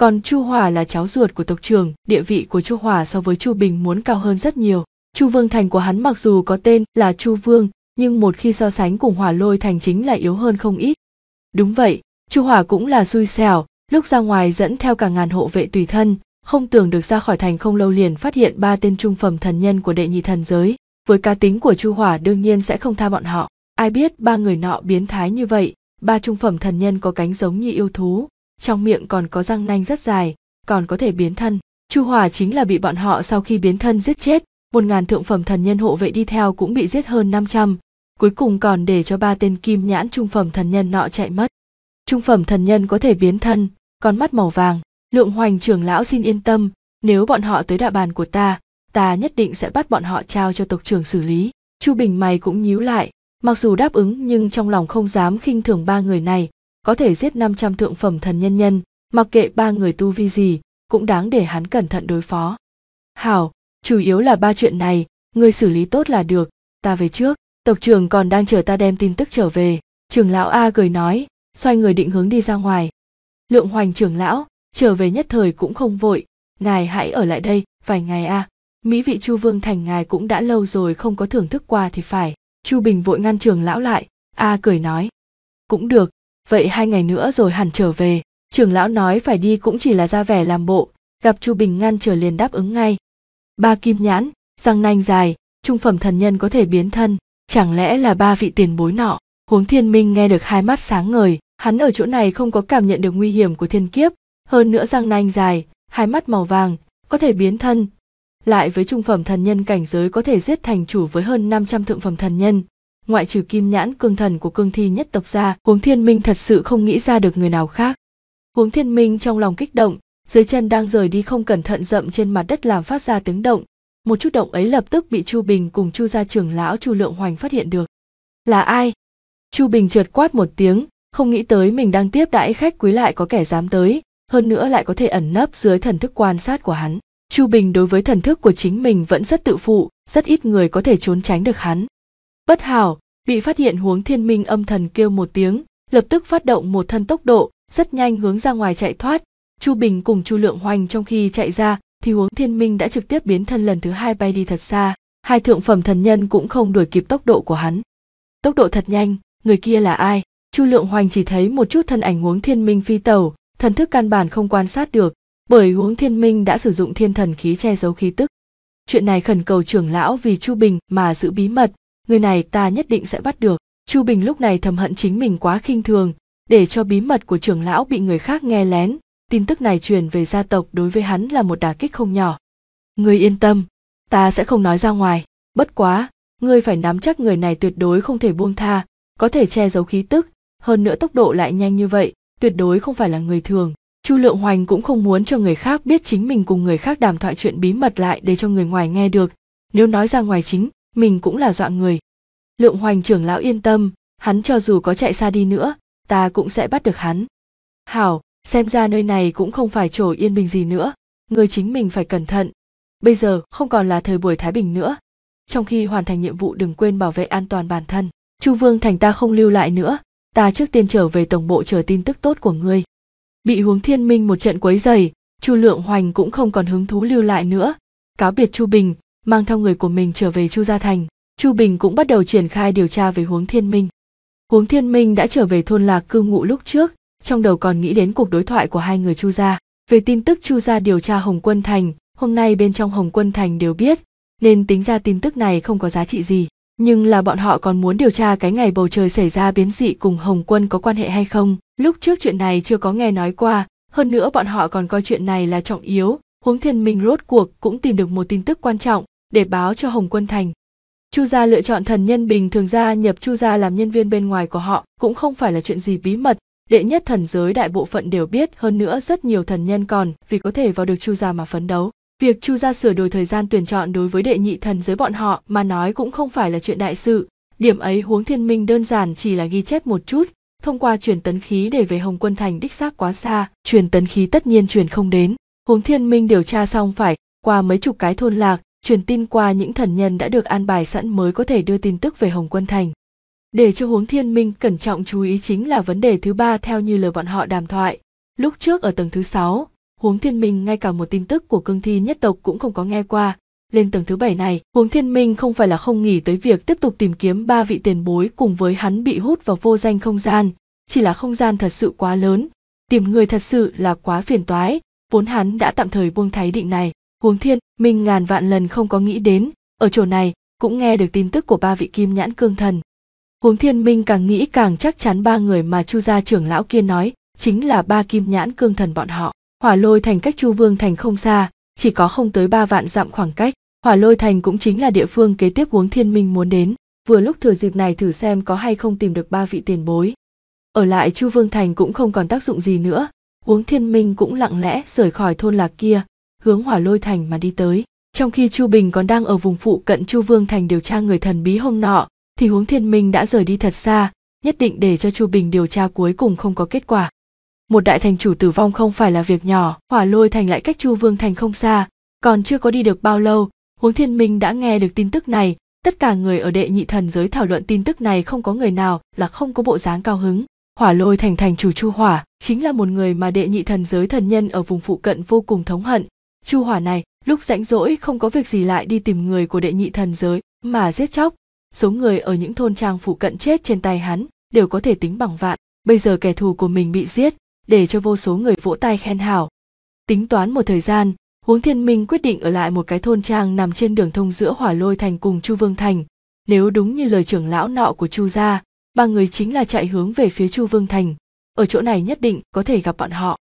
còn Chu Hòa là cháu ruột của tộc trưởng, địa vị của Chu Hòa so với Chu Bình muốn cao hơn rất nhiều. Chu Vương Thành của hắn mặc dù có tên là Chu Vương, nhưng một khi so sánh cùng Hòa Lôi Thành chính là yếu hơn không ít. Đúng vậy, Chu Hòa cũng là xui xẻo, lúc ra ngoài dẫn theo cả ngàn hộ vệ tùy thân, không tưởng được ra khỏi thành không lâu liền phát hiện ba tên trung phẩm thần nhân của đệ nhị thần giới. Với cá tính của Chu Hòa đương nhiên sẽ không tha bọn họ. Ai biết ba người nọ biến thái như vậy, ba trung phẩm thần nhân có cánh giống như yêu thú trong miệng còn có răng nanh rất dài còn có thể biến thân chu hòa chính là bị bọn họ sau khi biến thân giết chết một ngàn thượng phẩm thần nhân hộ vệ đi theo cũng bị giết hơn năm trăm, cuối cùng còn để cho ba tên kim nhãn trung phẩm thần nhân nọ chạy mất. Trung phẩm thần nhân có thể biến thân, con mắt màu vàng, lượng hoành trưởng lão xin yên tâm, nếu bọn họ tới đạ bàn của ta, ta nhất định sẽ bắt bọn họ trao cho tộc trưởng xử lý. Chu Bình mày cũng nhíu lại, Mặc dù đáp ứng nhưng trong lòng không dám khinh thường ba người này, có thể giết 500 thượng phẩm thần nhân nhân, mặc kệ ba người tu vi gì, cũng đáng để hắn cẩn thận đối phó. Hảo, chủ yếu là ba chuyện này, người xử lý tốt là được, ta về trước, tộc trưởng còn đang chờ ta đem tin tức trở về, trưởng lão A cười nói, xoay người định hướng đi ra ngoài. Lượng hoành trưởng lão, trở về nhất thời cũng không vội, ngài hãy ở lại đây, vài ngày a. À. Mỹ vị Chu Vương Thành ngài cũng đã lâu rồi không có thưởng thức qua thì phải chu bình vội ngăn trường lão lại a à, cười nói cũng được vậy hai ngày nữa rồi hẳn trở về Trường lão nói phải đi cũng chỉ là ra vẻ làm bộ gặp chu bình ngăn trở liền đáp ứng ngay ba kim nhãn răng nanh dài trung phẩm thần nhân có thể biến thân chẳng lẽ là ba vị tiền bối nọ huống thiên minh nghe được hai mắt sáng ngời hắn ở chỗ này không có cảm nhận được nguy hiểm của thiên kiếp hơn nữa răng nanh dài hai mắt màu vàng có thể biến thân lại với trung phẩm thần nhân cảnh giới có thể giết thành chủ với hơn 500 thượng phẩm thần nhân. Ngoại trừ kim nhãn cương thần của cương thi nhất tộc ra, huống thiên minh thật sự không nghĩ ra được người nào khác. Huống thiên minh trong lòng kích động, dưới chân đang rời đi không cẩn thận rậm trên mặt đất làm phát ra tiếng động. Một chút động ấy lập tức bị Chu Bình cùng Chu gia trưởng lão Chu Lượng Hoành phát hiện được. Là ai? Chu Bình trượt quát một tiếng, không nghĩ tới mình đang tiếp đãi khách quý lại có kẻ dám tới, hơn nữa lại có thể ẩn nấp dưới thần thức quan sát của hắn. Chu Bình đối với thần thức của chính mình vẫn rất tự phụ, rất ít người có thể trốn tránh được hắn. Bất hảo, bị phát hiện huống thiên minh âm thần kêu một tiếng, lập tức phát động một thân tốc độ, rất nhanh hướng ra ngoài chạy thoát. Chu Bình cùng Chu Lượng Hoành trong khi chạy ra, thì huống thiên minh đã trực tiếp biến thân lần thứ hai bay đi thật xa. Hai thượng phẩm thần nhân cũng không đuổi kịp tốc độ của hắn. Tốc độ thật nhanh, người kia là ai? Chu Lượng Hoành chỉ thấy một chút thân ảnh huống thiên minh phi tàu, thần thức căn bản không quan sát được, bởi huống thiên minh đã sử dụng thiên thần khí che giấu khí tức chuyện này khẩn cầu trưởng lão vì chu bình mà giữ bí mật người này ta nhất định sẽ bắt được chu bình lúc này thầm hận chính mình quá khinh thường để cho bí mật của trưởng lão bị người khác nghe lén tin tức này truyền về gia tộc đối với hắn là một đả kích không nhỏ người yên tâm ta sẽ không nói ra ngoài bất quá ngươi phải nắm chắc người này tuyệt đối không thể buông tha có thể che giấu khí tức hơn nữa tốc độ lại nhanh như vậy tuyệt đối không phải là người thường chu lượng hoành cũng không muốn cho người khác biết chính mình cùng người khác đàm thoại chuyện bí mật lại để cho người ngoài nghe được nếu nói ra ngoài chính mình cũng là dọa người lượng hoành trưởng lão yên tâm hắn cho dù có chạy xa đi nữa ta cũng sẽ bắt được hắn hảo xem ra nơi này cũng không phải chỗ yên bình gì nữa người chính mình phải cẩn thận bây giờ không còn là thời buổi thái bình nữa trong khi hoàn thành nhiệm vụ đừng quên bảo vệ an toàn bản thân chu vương thành ta không lưu lại nữa ta trước tiên trở về tổng bộ chờ tin tức tốt của ngươi bị huống thiên minh một trận quấy dày chu lượng hoành cũng không còn hứng thú lưu lại nữa cáo biệt chu bình mang theo người của mình trở về chu gia thành chu bình cũng bắt đầu triển khai điều tra về huống thiên minh huống thiên minh đã trở về thôn lạc cư ngụ lúc trước trong đầu còn nghĩ đến cuộc đối thoại của hai người chu gia về tin tức chu gia điều tra hồng quân thành hôm nay bên trong hồng quân thành đều biết nên tính ra tin tức này không có giá trị gì nhưng là bọn họ còn muốn điều tra cái ngày bầu trời xảy ra biến dị cùng Hồng Quân có quan hệ hay không. Lúc trước chuyện này chưa có nghe nói qua, hơn nữa bọn họ còn coi chuyện này là trọng yếu, huống thiên minh rốt cuộc cũng tìm được một tin tức quan trọng để báo cho Hồng Quân Thành. Chu gia lựa chọn thần nhân bình thường gia nhập Chu gia làm nhân viên bên ngoài của họ cũng không phải là chuyện gì bí mật, đệ nhất thần giới đại bộ phận đều biết hơn nữa rất nhiều thần nhân còn vì có thể vào được Chu gia mà phấn đấu. Việc Chu gia sửa đổi thời gian tuyển chọn đối với đệ nhị thần giới bọn họ mà nói cũng không phải là chuyện đại sự, điểm ấy huống thiên minh đơn giản chỉ là ghi chép một chút, thông qua truyền tấn khí để về Hồng Quân Thành đích xác quá xa, truyền tấn khí tất nhiên truyền không đến. Huống thiên minh điều tra xong phải qua mấy chục cái thôn lạc, truyền tin qua những thần nhân đã được an bài sẵn mới có thể đưa tin tức về Hồng Quân Thành. Để cho huống thiên minh cẩn trọng chú ý chính là vấn đề thứ ba theo như lời bọn họ đàm thoại. Lúc trước ở tầng thứ sáu, huống thiên minh ngay cả một tin tức của cương thi nhất tộc cũng không có nghe qua lên tầng thứ bảy này huống thiên minh không phải là không nghỉ tới việc tiếp tục tìm kiếm ba vị tiền bối cùng với hắn bị hút vào vô danh không gian chỉ là không gian thật sự quá lớn tìm người thật sự là quá phiền toái vốn hắn đã tạm thời buông thái định này huống thiên minh ngàn vạn lần không có nghĩ đến ở chỗ này cũng nghe được tin tức của ba vị kim nhãn cương thần huống thiên minh càng nghĩ càng chắc chắn ba người mà chu gia trưởng lão kia nói chính là ba kim nhãn cương thần bọn họ hỏa lôi thành cách chu vương thành không xa chỉ có không tới ba vạn dặm khoảng cách hỏa lôi thành cũng chính là địa phương kế tiếp huống thiên minh muốn đến vừa lúc thừa dịp này thử xem có hay không tìm được ba vị tiền bối ở lại chu vương thành cũng không còn tác dụng gì nữa huống thiên minh cũng lặng lẽ rời khỏi thôn lạc kia hướng hỏa lôi thành mà đi tới trong khi chu bình còn đang ở vùng phụ cận chu vương thành điều tra người thần bí hôm nọ thì huống thiên minh đã rời đi thật xa nhất định để cho chu bình điều tra cuối cùng không có kết quả một đại thành chủ tử vong không phải là việc nhỏ hỏa lôi thành lại cách chu vương thành không xa còn chưa có đi được bao lâu huống thiên minh đã nghe được tin tức này tất cả người ở đệ nhị thần giới thảo luận tin tức này không có người nào là không có bộ dáng cao hứng hỏa lôi thành thành chủ chu hỏa chính là một người mà đệ nhị thần giới thần nhân ở vùng phụ cận vô cùng thống hận chu hỏa này lúc rãnh rỗi không có việc gì lại đi tìm người của đệ nhị thần giới mà giết chóc số người ở những thôn trang phụ cận chết trên tay hắn đều có thể tính bằng vạn bây giờ kẻ thù của mình bị giết để cho vô số người vỗ tay khen hảo tính toán một thời gian huống thiên minh quyết định ở lại một cái thôn trang nằm trên đường thông giữa hỏa lôi thành cùng chu vương thành nếu đúng như lời trưởng lão nọ của chu gia ba người chính là chạy hướng về phía chu vương thành ở chỗ này nhất định có thể gặp bọn họ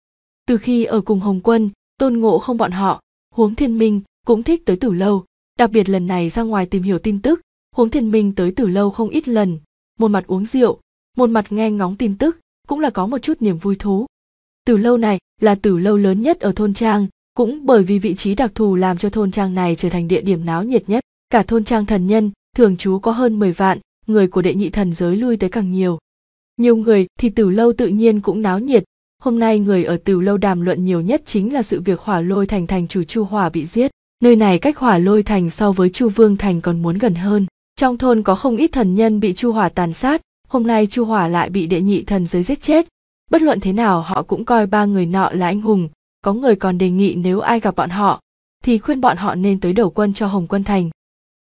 từ khi ở cùng hồng quân tôn ngộ không bọn họ huống thiên minh cũng thích tới tử lâu đặc biệt lần này ra ngoài tìm hiểu tin tức huống thiên minh tới tử lâu không ít lần một mặt uống rượu một mặt nghe ngóng tin tức cũng là có một chút niềm vui thú từ lâu này là từ lâu lớn nhất ở thôn Trang, cũng bởi vì vị trí đặc thù làm cho thôn Trang này trở thành địa điểm náo nhiệt nhất. Cả thôn Trang thần nhân, thường trú có hơn 10 vạn, người của đệ nhị thần giới lui tới càng nhiều. Nhiều người thì từ lâu tự nhiên cũng náo nhiệt, hôm nay người ở từ lâu đàm luận nhiều nhất chính là sự việc hỏa lôi thành thành chủ chu hỏa bị giết nơi này cách hỏa lôi thành so với chu vương thành còn muốn gần hơn trong thôn có không ít thần nhân bị chu hỏa tàn sát hôm nay chu hỏa lại bị đệ nhị thần giới giết chết bất luận thế nào họ cũng coi ba người nọ là anh hùng có người còn đề nghị nếu ai gặp bọn họ thì khuyên bọn họ nên tới đầu quân cho hồng quân thành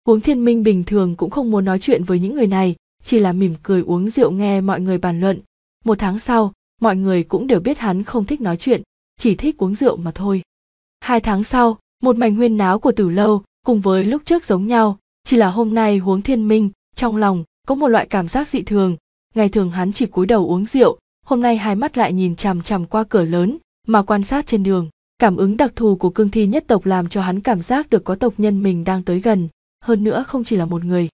huống thiên minh bình thường cũng không muốn nói chuyện với những người này chỉ là mỉm cười uống rượu nghe mọi người bàn luận một tháng sau mọi người cũng đều biết hắn không thích nói chuyện chỉ thích uống rượu mà thôi hai tháng sau một mảnh huyên náo của tử lâu cùng với lúc trước giống nhau chỉ là hôm nay huống thiên minh trong lòng có một loại cảm giác dị thường ngày thường hắn chỉ cúi đầu uống rượu hôm nay hai mắt lại nhìn chằm chằm qua cửa lớn mà quan sát trên đường cảm ứng đặc thù của cương thi nhất tộc làm cho hắn cảm giác được có tộc nhân mình đang tới gần hơn nữa không chỉ là một người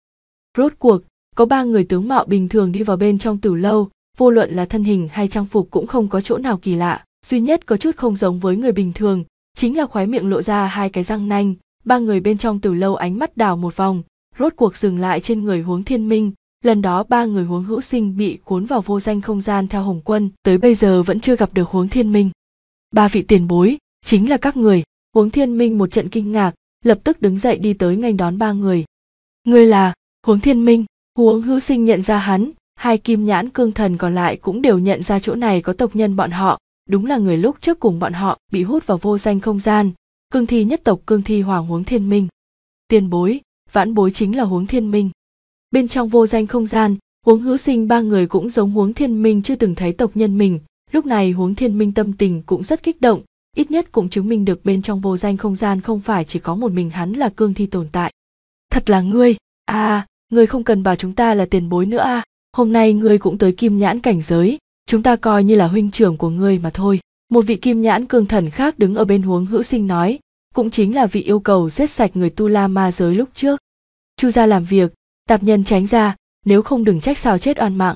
rốt cuộc có ba người tướng mạo bình thường đi vào bên trong tử lâu vô luận là thân hình hay trang phục cũng không có chỗ nào kỳ lạ duy nhất có chút không giống với người bình thường chính là khoái miệng lộ ra hai cái răng nanh ba người bên trong tử lâu ánh mắt đào một vòng rốt cuộc dừng lại trên người huống thiên minh lần đó ba người huống hữu sinh bị cuốn vào vô danh không gian theo hồng quân tới bây giờ vẫn chưa gặp được huống thiên minh ba vị tiền bối chính là các người huống thiên minh một trận kinh ngạc lập tức đứng dậy đi tới nghênh đón ba người người là huống thiên minh huống hữu sinh nhận ra hắn hai kim nhãn cương thần còn lại cũng đều nhận ra chỗ này có tộc nhân bọn họ đúng là người lúc trước cùng bọn họ bị hút vào vô danh không gian cương thi nhất tộc cương thi hoàng huống thiên minh tiền bối vãn bối chính là huống thiên minh bên trong vô danh không gian huống hữu sinh ba người cũng giống huống thiên minh chưa từng thấy tộc nhân mình lúc này huống thiên minh tâm tình cũng rất kích động ít nhất cũng chứng minh được bên trong vô danh không gian không phải chỉ có một mình hắn là cương thi tồn tại thật là ngươi à ngươi không cần bảo chúng ta là tiền bối nữa à hôm nay ngươi cũng tới kim nhãn cảnh giới chúng ta coi như là huynh trưởng của ngươi mà thôi một vị kim nhãn cương thần khác đứng ở bên huống hữu sinh nói cũng chính là vị yêu cầu giết sạch người tu la ma giới lúc trước chu gia làm việc tạp nhân tránh ra nếu không đừng trách sao chết oan mạng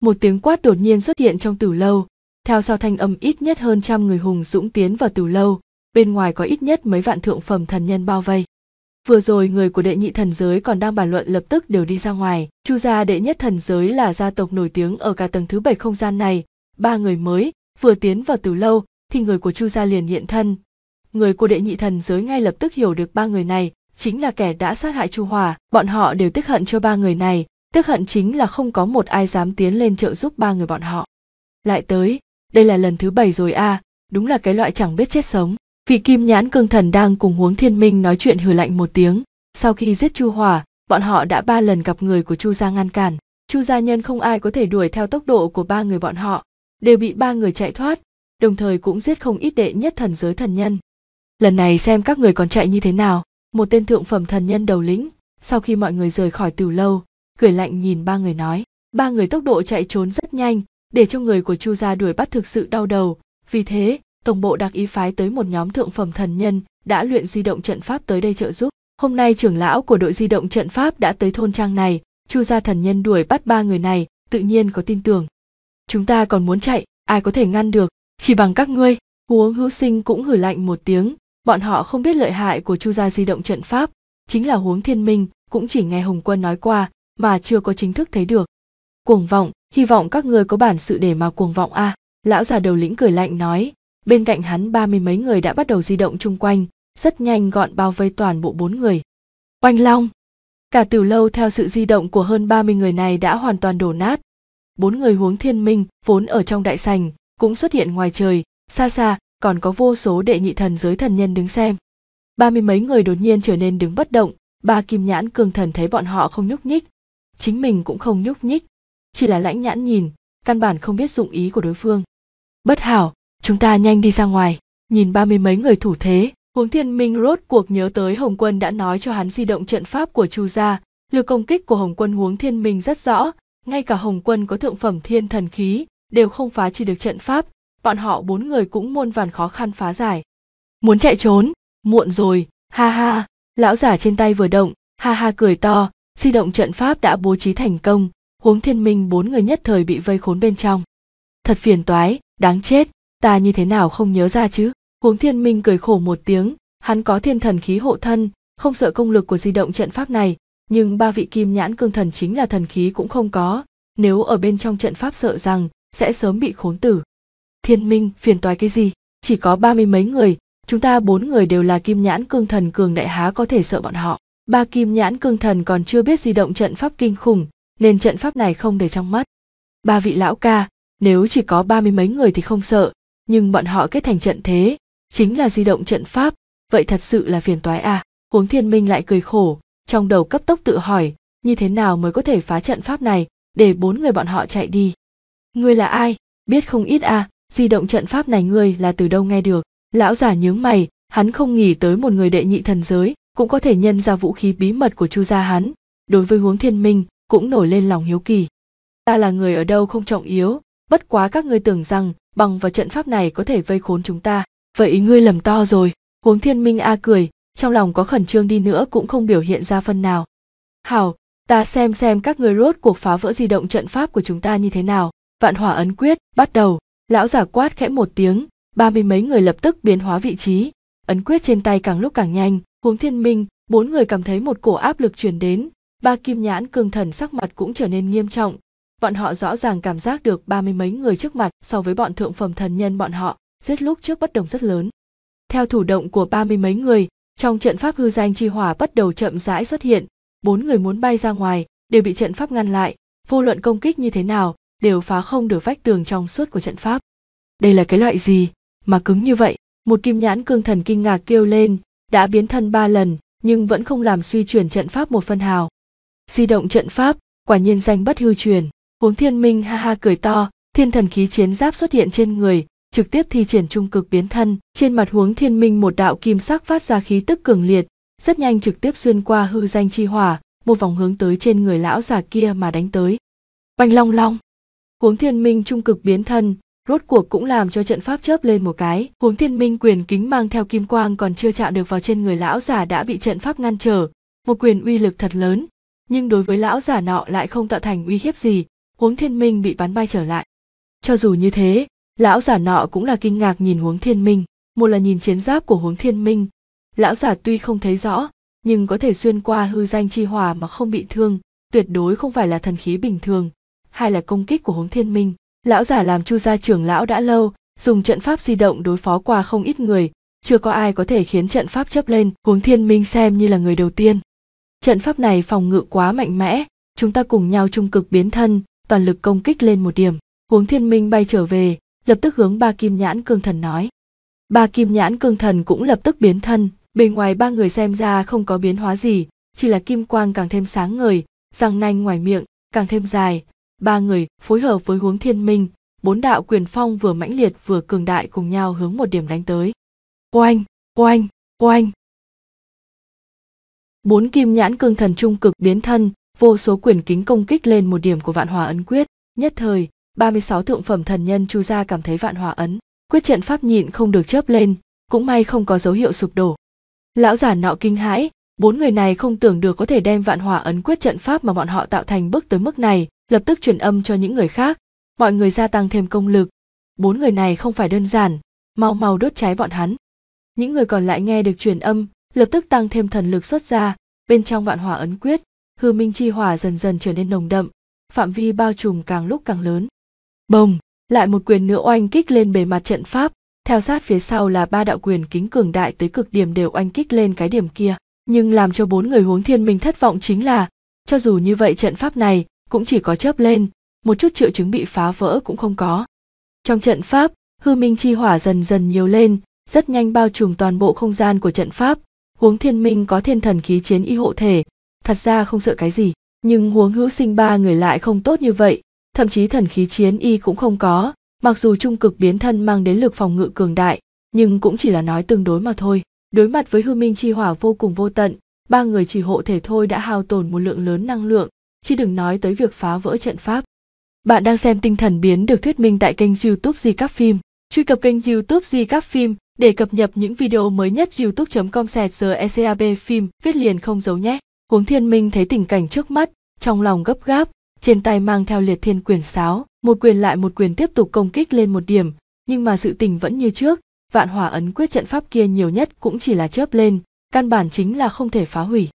một tiếng quát đột nhiên xuất hiện trong tử lâu theo sau thanh âm ít nhất hơn trăm người hùng dũng tiến vào tử lâu bên ngoài có ít nhất mấy vạn thượng phẩm thần nhân bao vây vừa rồi người của đệ nhị thần giới còn đang bàn luận lập tức đều đi ra ngoài chu gia đệ nhất thần giới là gia tộc nổi tiếng ở cả tầng thứ bảy không gian này ba người mới vừa tiến vào tủ lâu thì người của chu gia liền hiện thân người của đệ nhị thần giới ngay lập tức hiểu được ba người này chính là kẻ đã sát hại chu hòa bọn họ đều tức hận cho ba người này tức hận chính là không có một ai dám tiến lên trợ giúp ba người bọn họ lại tới đây là lần thứ bảy rồi a à, đúng là cái loại chẳng biết chết sống vì kim nhãn cương thần đang cùng huống thiên minh nói chuyện hừ lạnh một tiếng sau khi giết chu hòa bọn họ đã ba lần gặp người của chu gia ngăn cản chu gia nhân không ai có thể đuổi theo tốc độ của ba người bọn họ đều bị ba người chạy thoát đồng thời cũng giết không ít đệ nhất thần giới thần nhân lần này xem các người còn chạy như thế nào một tên thượng phẩm thần nhân đầu lĩnh sau khi mọi người rời khỏi từ lâu cười lạnh nhìn ba người nói ba người tốc độ chạy trốn rất nhanh để cho người của chu gia đuổi bắt thực sự đau đầu vì thế tổng bộ đặc ý phái tới một nhóm thượng phẩm thần nhân đã luyện di động trận pháp tới đây trợ giúp hôm nay trưởng lão của đội di động trận pháp đã tới thôn trang này chu gia thần nhân đuổi bắt ba người này tự nhiên có tin tưởng chúng ta còn muốn chạy ai có thể ngăn được chỉ bằng các ngươi húa hữu sinh cũng hử lạnh một tiếng bọn họ không biết lợi hại của chu gia di động trận pháp chính là huống thiên minh cũng chỉ nghe hùng quân nói qua mà chưa có chính thức thấy được cuồng vọng hy vọng các người có bản sự để mà cuồng vọng a à. lão già đầu lĩnh cười lạnh nói bên cạnh hắn ba mươi mấy người đã bắt đầu di động chung quanh rất nhanh gọn bao vây toàn bộ bốn người oanh long cả từ lâu theo sự di động của hơn ba mươi người này đã hoàn toàn đổ nát bốn người huống thiên minh vốn ở trong đại sành cũng xuất hiện ngoài trời xa xa còn có vô số đệ nhị thần giới thần nhân đứng xem ba mươi mấy người đột nhiên trở nên đứng bất động ba kim nhãn cường thần thấy bọn họ không nhúc nhích chính mình cũng không nhúc nhích chỉ là lãnh nhãn nhìn căn bản không biết dụng ý của đối phương bất hảo chúng ta nhanh đi ra ngoài nhìn ba mươi mấy người thủ thế huống thiên minh rốt cuộc nhớ tới hồng quân đã nói cho hắn di động trận pháp của chu gia lực công kích của hồng quân huống thiên minh rất rõ ngay cả hồng quân có thượng phẩm thiên thần khí đều không phá trừ được trận pháp bọn họ bốn người cũng muôn vàn khó khăn phá giải muốn chạy trốn muộn rồi ha ha lão giả trên tay vừa động ha ha cười to di động trận pháp đã bố trí thành công huống thiên minh bốn người nhất thời bị vây khốn bên trong thật phiền toái đáng chết ta như thế nào không nhớ ra chứ huống thiên minh cười khổ một tiếng hắn có thiên thần khí hộ thân không sợ công lực của di động trận pháp này nhưng ba vị kim nhãn cương thần chính là thần khí cũng không có nếu ở bên trong trận pháp sợ rằng sẽ sớm bị khốn tử thiên minh phiền toái cái gì chỉ có ba mươi mấy người chúng ta bốn người đều là kim nhãn cương thần cường đại há có thể sợ bọn họ ba kim nhãn cương thần còn chưa biết di động trận pháp kinh khủng nên trận pháp này không để trong mắt ba vị lão ca nếu chỉ có ba mươi mấy người thì không sợ nhưng bọn họ kết thành trận thế chính là di động trận pháp vậy thật sự là phiền toái à huống thiên minh lại cười khổ trong đầu cấp tốc tự hỏi như thế nào mới có thể phá trận pháp này để bốn người bọn họ chạy đi ngươi là ai biết không ít à di động trận pháp này ngươi là từ đâu nghe được lão giả nhướng mày hắn không nghĩ tới một người đệ nhị thần giới cũng có thể nhân ra vũ khí bí mật của chu gia hắn đối với huống thiên minh cũng nổi lên lòng hiếu kỳ ta là người ở đâu không trọng yếu bất quá các ngươi tưởng rằng bằng vào trận pháp này có thể vây khốn chúng ta vậy ngươi lầm to rồi huống thiên minh a cười trong lòng có khẩn trương đi nữa cũng không biểu hiện ra phân nào hảo ta xem xem các ngươi rốt cuộc phá vỡ di động trận pháp của chúng ta như thế nào vạn hỏa ấn quyết bắt đầu lão giả quát khẽ một tiếng ba mươi mấy người lập tức biến hóa vị trí ấn quyết trên tay càng lúc càng nhanh huống thiên minh bốn người cảm thấy một cổ áp lực truyền đến ba kim nhãn cương thần sắc mặt cũng trở nên nghiêm trọng bọn họ rõ ràng cảm giác được ba mươi mấy người trước mặt so với bọn thượng phẩm thần nhân bọn họ giết lúc trước bất đồng rất lớn theo thủ động của ba mươi mấy người trong trận pháp hư danh chi hỏa bắt đầu chậm rãi xuất hiện bốn người muốn bay ra ngoài đều bị trận pháp ngăn lại vô luận công kích như thế nào đều phá không được vách tường trong suốt của trận pháp đây là cái loại gì mà cứng như vậy một kim nhãn cương thần kinh ngạc kêu lên đã biến thân ba lần nhưng vẫn không làm suy chuyển trận pháp một phân hào di động trận pháp quả nhiên danh bất hư truyền huống thiên minh ha ha cười to thiên thần khí chiến giáp xuất hiện trên người trực tiếp thi triển trung cực biến thân trên mặt huống thiên minh một đạo kim sắc phát ra khí tức cường liệt rất nhanh trực tiếp xuyên qua hư danh chi hỏa một vòng hướng tới trên người lão già kia mà đánh tới oanh long long huống thiên minh trung cực biến thân rốt cuộc cũng làm cho trận pháp chớp lên một cái huống thiên minh quyền kính mang theo kim quang còn chưa chạm được vào trên người lão già đã bị trận pháp ngăn trở một quyền uy lực thật lớn nhưng đối với lão già nọ lại không tạo thành uy hiếp gì huống thiên minh bị bắn bay trở lại cho dù như thế lão già nọ cũng là kinh ngạc nhìn huống thiên minh một là nhìn chiến giáp của huống thiên minh lão già tuy không thấy rõ nhưng có thể xuyên qua hư danh chi hòa mà không bị thương tuyệt đối không phải là thần khí bình thường hai là công kích của huống Thiên Minh. Lão giả làm Chu gia trưởng lão đã lâu, dùng trận pháp di động đối phó qua không ít người, chưa có ai có thể khiến trận pháp chấp lên, huống Thiên Minh xem như là người đầu tiên. Trận pháp này phòng ngự quá mạnh mẽ, chúng ta cùng nhau trung cực biến thân, toàn lực công kích lên một điểm. Huống Thiên Minh bay trở về, lập tức hướng ba kim nhãn cương thần nói. Ba kim nhãn cương thần cũng lập tức biến thân, bề ngoài ba người xem ra không có biến hóa gì, chỉ là kim quang càng thêm sáng ngời, răng nanh ngoài miệng, càng thêm dài, ba người phối hợp với hướng thiên minh bốn đạo quyền phong vừa mãnh liệt vừa cường đại cùng nhau hướng một điểm đánh tới oanh oanh oanh bốn kim nhãn cương thần trung cực biến thân vô số quyền kính công kích lên một điểm của vạn hòa ấn quyết nhất thời 36 thượng phẩm thần nhân chu gia cảm thấy vạn hòa ấn quyết trận pháp nhịn không được chớp lên cũng may không có dấu hiệu sụp đổ lão giả nọ kinh hãi bốn người này không tưởng được có thể đem vạn hòa ấn quyết trận pháp mà bọn họ tạo thành bước tới mức này lập tức truyền âm cho những người khác mọi người gia tăng thêm công lực bốn người này không phải đơn giản mau mau đốt cháy bọn hắn những người còn lại nghe được truyền âm lập tức tăng thêm thần lực xuất ra bên trong vạn hỏa ấn quyết hư minh chi hỏa dần dần trở nên nồng đậm phạm vi bao trùm càng lúc càng lớn bồng lại một quyền nữa oanh kích lên bề mặt trận pháp theo sát phía sau là ba đạo quyền kính cường đại tới cực điểm đều oanh kích lên cái điểm kia nhưng làm cho bốn người huống thiên minh thất vọng chính là cho dù như vậy trận pháp này cũng chỉ có chớp lên một chút triệu chứng bị phá vỡ cũng không có trong trận pháp hư minh chi hỏa dần dần nhiều lên rất nhanh bao trùm toàn bộ không gian của trận pháp huống thiên minh có thiên thần khí chiến y hộ thể thật ra không sợ cái gì nhưng huống hữu sinh ba người lại không tốt như vậy thậm chí thần khí chiến y cũng không có mặc dù trung cực biến thân mang đến lực phòng ngự cường đại nhưng cũng chỉ là nói tương đối mà thôi đối mặt với hư minh chi hỏa vô cùng vô tận ba người chỉ hộ thể thôi đã hao tổn một lượng lớn năng lượng chứ đừng nói tới việc phá vỡ trận pháp. Bạn đang xem tinh thần biến được thuyết minh tại kênh youtube Di Các Phim. Truy cập kênh youtube Di Các Phim để cập nhật những video mới nhất youtube.com sẹt ECAB phim viết liền không giấu nhé. Huống thiên minh thấy tình cảnh trước mắt, trong lòng gấp gáp, trên tay mang theo liệt thiên quyền sáo, một quyền lại một quyền tiếp tục công kích lên một điểm, nhưng mà sự tình vẫn như trước, vạn hỏa ấn quyết trận pháp kia nhiều nhất cũng chỉ là chớp lên, căn bản chính là không thể phá hủy.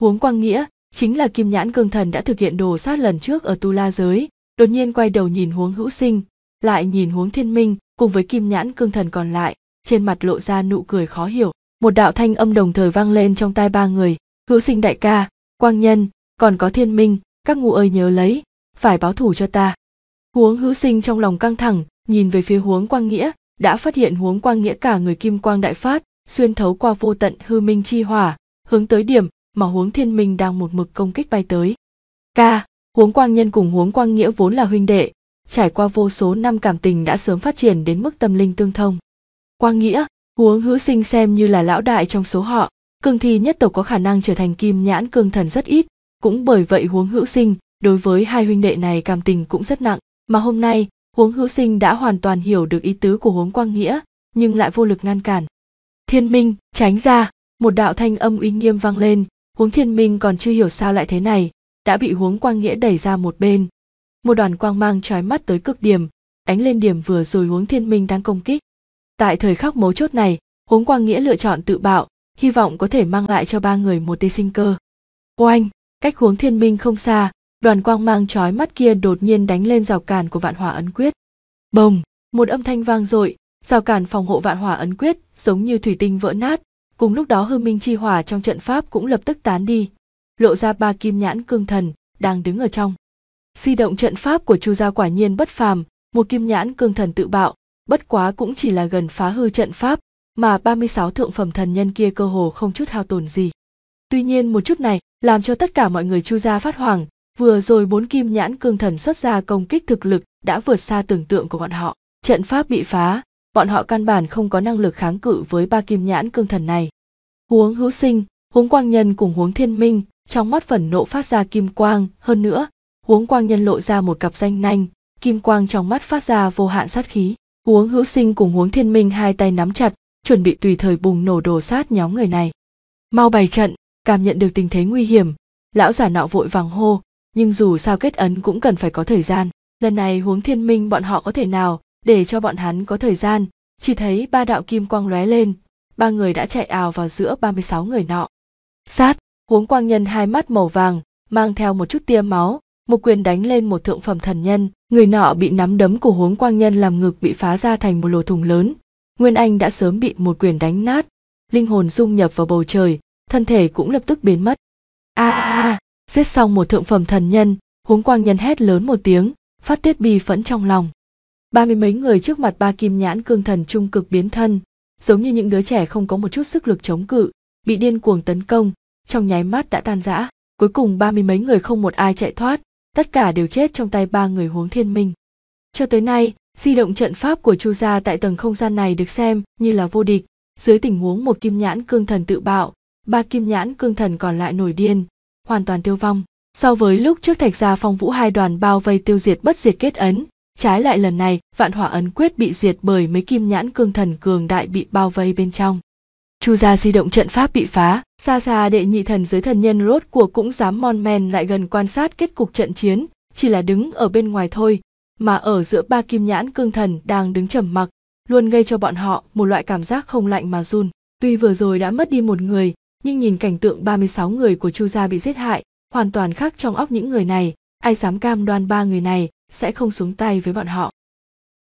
Huống quang nghĩa, chính là kim nhãn cương thần đã thực hiện đồ sát lần trước ở tu la giới đột nhiên quay đầu nhìn huống hữu sinh lại nhìn huống thiên minh cùng với kim nhãn cương thần còn lại trên mặt lộ ra nụ cười khó hiểu một đạo thanh âm đồng thời vang lên trong tai ba người hữu sinh đại ca quang nhân còn có thiên minh các ngu ơi nhớ lấy phải báo thủ cho ta huống hữu sinh trong lòng căng thẳng nhìn về phía huống quang nghĩa đã phát hiện huống quang nghĩa cả người kim quang đại phát xuyên thấu qua vô tận hư minh chi hỏa hướng tới điểm mà huống thiên minh đang một mực công kích bay tới ca huống quang nhân cùng huống quang nghĩa vốn là huynh đệ trải qua vô số năm cảm tình đã sớm phát triển đến mức tâm linh tương thông quang nghĩa huống hữu sinh xem như là lão đại trong số họ cương thi nhất tộc có khả năng trở thành kim nhãn cương thần rất ít cũng bởi vậy huống hữu sinh đối với hai huynh đệ này cảm tình cũng rất nặng mà hôm nay huống hữu sinh đã hoàn toàn hiểu được ý tứ của huống quang nghĩa nhưng lại vô lực ngăn cản thiên minh tránh ra một đạo thanh âm uy nghiêm vang lên huống thiên minh còn chưa hiểu sao lại thế này đã bị huống quang nghĩa đẩy ra một bên một đoàn quang mang trói mắt tới cực điểm ánh lên điểm vừa rồi huống thiên minh đang công kích tại thời khắc mấu chốt này huống quang nghĩa lựa chọn tự bạo hy vọng có thể mang lại cho ba người một tia sinh cơ oanh cách huống thiên minh không xa đoàn quang mang trói mắt kia đột nhiên đánh lên rào cản của vạn hỏa ấn quyết bồng một âm thanh vang dội rào cản phòng hộ vạn hỏa ấn quyết giống như thủy tinh vỡ nát cùng lúc đó hư minh chi hỏa trong trận pháp cũng lập tức tán đi lộ ra ba kim nhãn cương thần đang đứng ở trong di động trận pháp của chu gia quả nhiên bất phàm một kim nhãn cương thần tự bạo bất quá cũng chỉ là gần phá hư trận pháp mà 36 thượng phẩm thần nhân kia cơ hồ không chút hao tổn gì. Tuy nhiên một chút này làm cho tất cả mọi người chu gia phát hoàng, vừa rồi bốn kim nhãn cương thần xuất ra công kích thực lực đã vượt xa tưởng tượng của bọn họ. Trận pháp bị phá, bọn họ căn bản không có năng lực kháng cự với ba kim nhãn cương thần này huống hữu sinh huống quang nhân cùng huống thiên minh trong mắt phần nộ phát ra kim quang hơn nữa huống quang nhân lộ ra một cặp danh nanh kim quang trong mắt phát ra vô hạn sát khí huống hữu sinh cùng huống thiên minh hai tay nắm chặt chuẩn bị tùy thời bùng nổ đồ sát nhóm người này mau bày trận cảm nhận được tình thế nguy hiểm lão giả nọ vội vàng hô nhưng dù sao kết ấn cũng cần phải có thời gian lần này huống thiên minh bọn họ có thể nào để cho bọn hắn có thời gian chỉ thấy ba đạo kim quang lóe lên ba người đã chạy ào vào giữa 36 người nọ sát huống quang nhân hai mắt màu vàng mang theo một chút tia máu một quyền đánh lên một thượng phẩm thần nhân người nọ bị nắm đấm của huống quang nhân làm ngực bị phá ra thành một lỗ thùng lớn nguyên anh đã sớm bị một quyền đánh nát linh hồn dung nhập vào bầu trời thân thể cũng lập tức biến mất a a a giết xong một thượng phẩm thần nhân huống quang nhân hét lớn một tiếng phát tiết bi phẫn trong lòng ba mươi mấy người trước mặt ba kim nhãn cương thần trung cực biến thân giống như những đứa trẻ không có một chút sức lực chống cự bị điên cuồng tấn công trong nháy mắt đã tan rã cuối cùng ba mươi mấy người không một ai chạy thoát tất cả đều chết trong tay ba người huống thiên minh cho tới nay di động trận pháp của chu gia tại tầng không gian này được xem như là vô địch dưới tình huống một kim nhãn cương thần tự bạo ba kim nhãn cương thần còn lại nổi điên hoàn toàn tiêu vong so với lúc trước thạch gia phong vũ hai đoàn bao vây tiêu diệt bất diệt kết ấn trái lại lần này vạn hỏa ấn quyết bị diệt bởi mấy kim nhãn cương thần cường đại bị bao vây bên trong chu gia di động trận pháp bị phá xa xa đệ nhị thần giới thần nhân rốt cuộc cũng dám mon men lại gần quan sát kết cục trận chiến chỉ là đứng ở bên ngoài thôi mà ở giữa ba kim nhãn cương thần đang đứng trầm mặc luôn gây cho bọn họ một loại cảm giác không lạnh mà run tuy vừa rồi đã mất đi một người nhưng nhìn cảnh tượng 36 người của chu gia bị giết hại hoàn toàn khác trong óc những người này ai dám cam đoan ba người này sẽ không xuống tay với bọn họ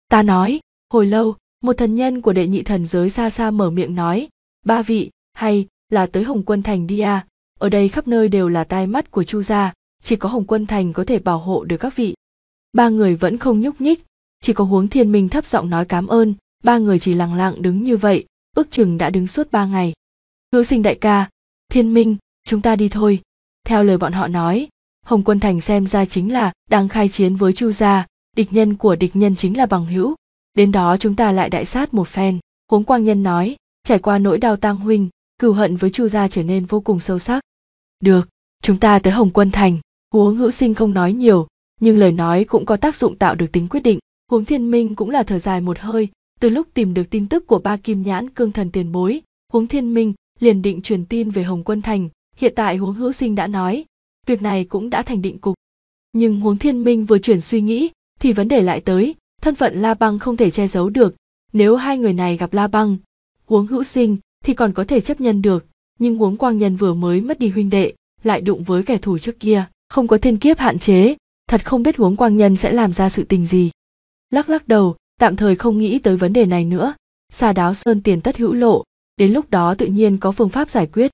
ta nói hồi lâu một thần nhân của đệ nhị thần giới xa xa mở miệng nói ba vị hay là tới hồng quân thành đi à ở đây khắp nơi đều là tai mắt của chu gia chỉ có hồng quân thành có thể bảo hộ được các vị ba người vẫn không nhúc nhích chỉ có huống thiên minh thấp giọng nói cảm ơn ba người chỉ lặng lặng đứng như vậy ước chừng đã đứng suốt ba ngày hữu sinh đại ca thiên minh chúng ta đi thôi theo lời bọn họ nói hồng quân thành xem ra chính là đang khai chiến với chu gia địch nhân của địch nhân chính là bằng hữu đến đó chúng ta lại đại sát một phen huống quang nhân nói trải qua nỗi đau tang huynh cừu hận với chu gia trở nên vô cùng sâu sắc được chúng ta tới hồng quân thành huống hữu sinh không nói nhiều nhưng lời nói cũng có tác dụng tạo được tính quyết định huống thiên minh cũng là thở dài một hơi từ lúc tìm được tin tức của ba kim nhãn cương thần tiền bối huống thiên minh liền định truyền tin về hồng quân thành hiện tại huống hữu sinh đã nói việc này cũng đã thành định cục nhưng huống thiên minh vừa chuyển suy nghĩ thì vấn đề lại tới thân phận la băng không thể che giấu được nếu hai người này gặp la băng huống hữu sinh thì còn có thể chấp nhận được nhưng huống quang nhân vừa mới mất đi huynh đệ lại đụng với kẻ thù trước kia không có thiên kiếp hạn chế thật không biết huống quang nhân sẽ làm ra sự tình gì lắc lắc đầu tạm thời không nghĩ tới vấn đề này nữa xà đáo sơn tiền tất hữu lộ đến lúc đó tự nhiên có phương pháp giải quyết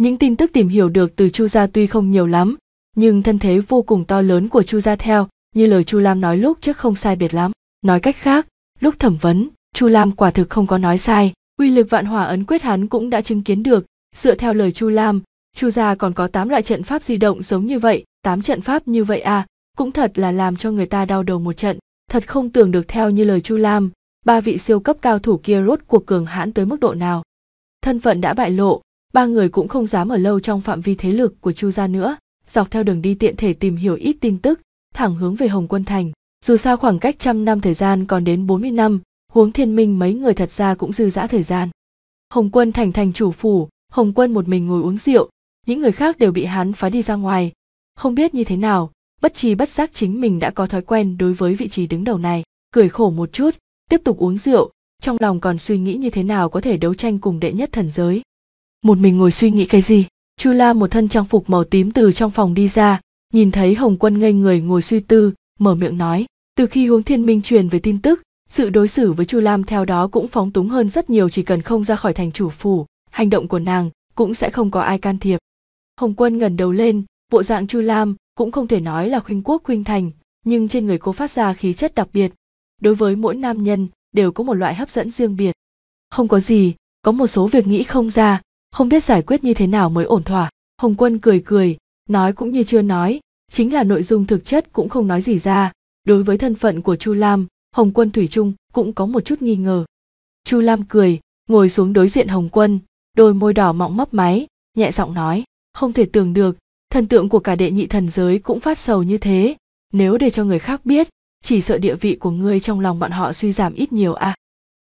những tin tức tìm hiểu được từ Chu gia tuy không nhiều lắm, nhưng thân thế vô cùng to lớn của Chu gia theo, như lời Chu Lam nói lúc trước không sai biệt lắm. Nói cách khác, lúc thẩm vấn, Chu Lam quả thực không có nói sai, uy lực vạn hỏa ấn quyết hắn cũng đã chứng kiến được, dựa theo lời Chu Lam, Chu gia còn có 8 loại trận pháp di động giống như vậy, 8 trận pháp như vậy à, cũng thật là làm cho người ta đau đầu một trận, thật không tưởng được theo như lời Chu Lam, ba vị siêu cấp cao thủ kia rốt cuộc cường hãn tới mức độ nào. Thân phận đã bại lộ, ba người cũng không dám ở lâu trong phạm vi thế lực của chu gia nữa dọc theo đường đi tiện thể tìm hiểu ít tin tức thẳng hướng về hồng quân thành dù sao khoảng cách trăm năm thời gian còn đến bốn mươi năm huống thiên minh mấy người thật ra cũng dư dã thời gian hồng quân thành thành chủ phủ hồng quân một mình ngồi uống rượu những người khác đều bị hắn phá đi ra ngoài không biết như thế nào bất tri bất giác chính mình đã có thói quen đối với vị trí đứng đầu này cười khổ một chút tiếp tục uống rượu trong lòng còn suy nghĩ như thế nào có thể đấu tranh cùng đệ nhất thần giới một mình ngồi suy nghĩ cái gì chu la một thân trang phục màu tím từ trong phòng đi ra nhìn thấy hồng quân ngây người ngồi suy tư mở miệng nói từ khi Huống thiên minh truyền về tin tức sự đối xử với chu lam theo đó cũng phóng túng hơn rất nhiều chỉ cần không ra khỏi thành chủ phủ hành động của nàng cũng sẽ không có ai can thiệp hồng quân ngẩng đầu lên bộ dạng chu lam cũng không thể nói là khuynh quốc khuynh thành nhưng trên người cô phát ra khí chất đặc biệt đối với mỗi nam nhân đều có một loại hấp dẫn riêng biệt không có gì có một số việc nghĩ không ra không biết giải quyết như thế nào mới ổn thỏa hồng quân cười cười nói cũng như chưa nói chính là nội dung thực chất cũng không nói gì ra đối với thân phận của chu lam hồng quân thủy trung cũng có một chút nghi ngờ chu lam cười ngồi xuống đối diện hồng quân đôi môi đỏ mọng mấp máy nhẹ giọng nói không thể tưởng được thần tượng của cả đệ nhị thần giới cũng phát sầu như thế nếu để cho người khác biết chỉ sợ địa vị của ngươi trong lòng bọn họ suy giảm ít nhiều à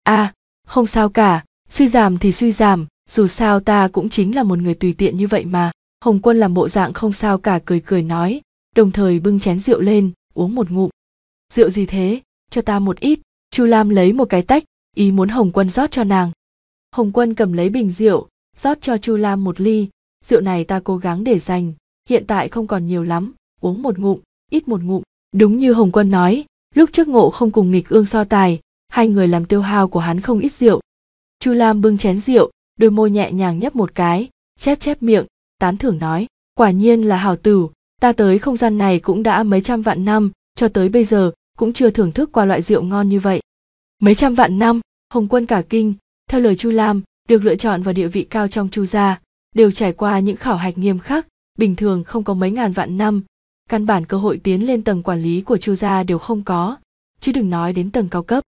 à không sao cả suy giảm thì suy giảm dù sao ta cũng chính là một người tùy tiện như vậy mà hồng quân làm bộ dạng không sao cả cười cười nói đồng thời bưng chén rượu lên uống một ngụm rượu gì thế cho ta một ít chu lam lấy một cái tách ý muốn hồng quân rót cho nàng hồng quân cầm lấy bình rượu rót cho chu lam một ly rượu này ta cố gắng để dành hiện tại không còn nhiều lắm uống một ngụm ít một ngụm đúng như hồng quân nói lúc trước ngộ không cùng nghịch ương so tài hai người làm tiêu hao của hắn không ít rượu chu lam bưng chén rượu đôi môi nhẹ nhàng nhấp một cái chép chép miệng tán thưởng nói quả nhiên là hào tử ta tới không gian này cũng đã mấy trăm vạn năm cho tới bây giờ cũng chưa thưởng thức qua loại rượu ngon như vậy mấy trăm vạn năm hồng quân cả kinh theo lời chu lam được lựa chọn vào địa vị cao trong chu gia đều trải qua những khảo hạch nghiêm khắc bình thường không có mấy ngàn vạn năm căn bản cơ hội tiến lên tầng quản lý của chu gia đều không có chứ đừng nói đến tầng cao cấp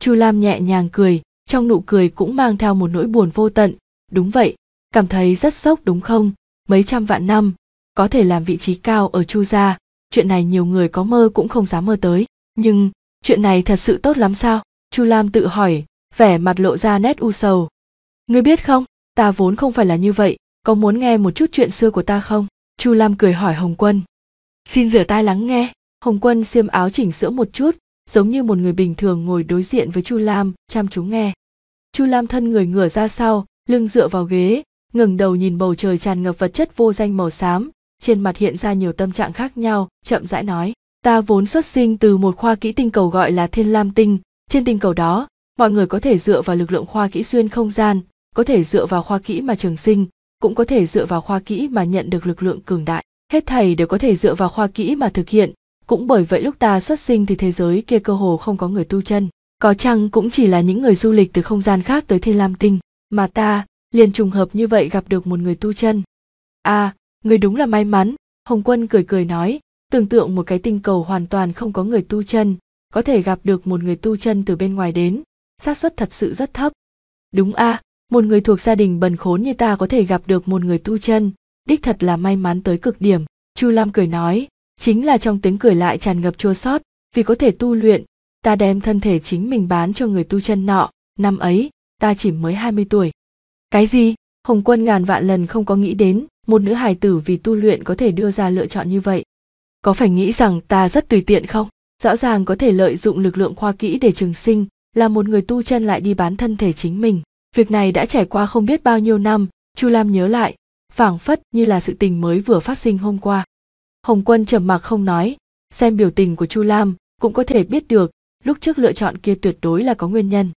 chu lam nhẹ nhàng cười trong nụ cười cũng mang theo một nỗi buồn vô tận đúng vậy cảm thấy rất sốc đúng không mấy trăm vạn năm có thể làm vị trí cao ở chu gia chuyện này nhiều người có mơ cũng không dám mơ tới nhưng chuyện này thật sự tốt lắm sao chu lam tự hỏi vẻ mặt lộ ra nét u sầu ngươi biết không ta vốn không phải là như vậy có muốn nghe một chút chuyện xưa của ta không chu lam cười hỏi hồng quân xin rửa tai lắng nghe hồng quân xiêm áo chỉnh sửa một chút giống như một người bình thường ngồi đối diện với chu lam chăm chú nghe chu lam thân người ngửa ra sau lưng dựa vào ghế ngừng đầu nhìn bầu trời tràn ngập vật chất vô danh màu xám trên mặt hiện ra nhiều tâm trạng khác nhau chậm rãi nói ta vốn xuất sinh từ một khoa kỹ tinh cầu gọi là thiên lam tinh trên tinh cầu đó mọi người có thể dựa vào lực lượng khoa kỹ xuyên không gian có thể dựa vào khoa kỹ mà trường sinh cũng có thể dựa vào khoa kỹ mà nhận được lực lượng cường đại hết thầy đều có thể dựa vào khoa kỹ mà thực hiện cũng bởi vậy lúc ta xuất sinh thì thế giới kia cơ hồ không có người tu chân có chăng cũng chỉ là những người du lịch từ không gian khác tới thiên lam tinh mà ta liền trùng hợp như vậy gặp được một người tu chân à người đúng là may mắn hồng quân cười cười nói tưởng tượng một cái tinh cầu hoàn toàn không có người tu chân có thể gặp được một người tu chân từ bên ngoài đến xác suất thật sự rất thấp đúng a à, một người thuộc gia đình bần khốn như ta có thể gặp được một người tu chân đích thật là may mắn tới cực điểm chu lam cười nói chính là trong tiếng cười lại tràn ngập chua sót vì có thể tu luyện ta đem thân thể chính mình bán cho người tu chân nọ năm ấy ta chỉ mới hai mươi tuổi cái gì hồng quân ngàn vạn lần không có nghĩ đến một nữ hài tử vì tu luyện có thể đưa ra lựa chọn như vậy có phải nghĩ rằng ta rất tùy tiện không rõ ràng có thể lợi dụng lực lượng khoa kỹ để trường sinh là một người tu chân lại đi bán thân thể chính mình việc này đã trải qua không biết bao nhiêu năm chu lam nhớ lại phảng phất như là sự tình mới vừa phát sinh hôm qua hồng quân trầm mặc không nói xem biểu tình của chu lam cũng có thể biết được lúc trước lựa chọn kia tuyệt đối là có nguyên nhân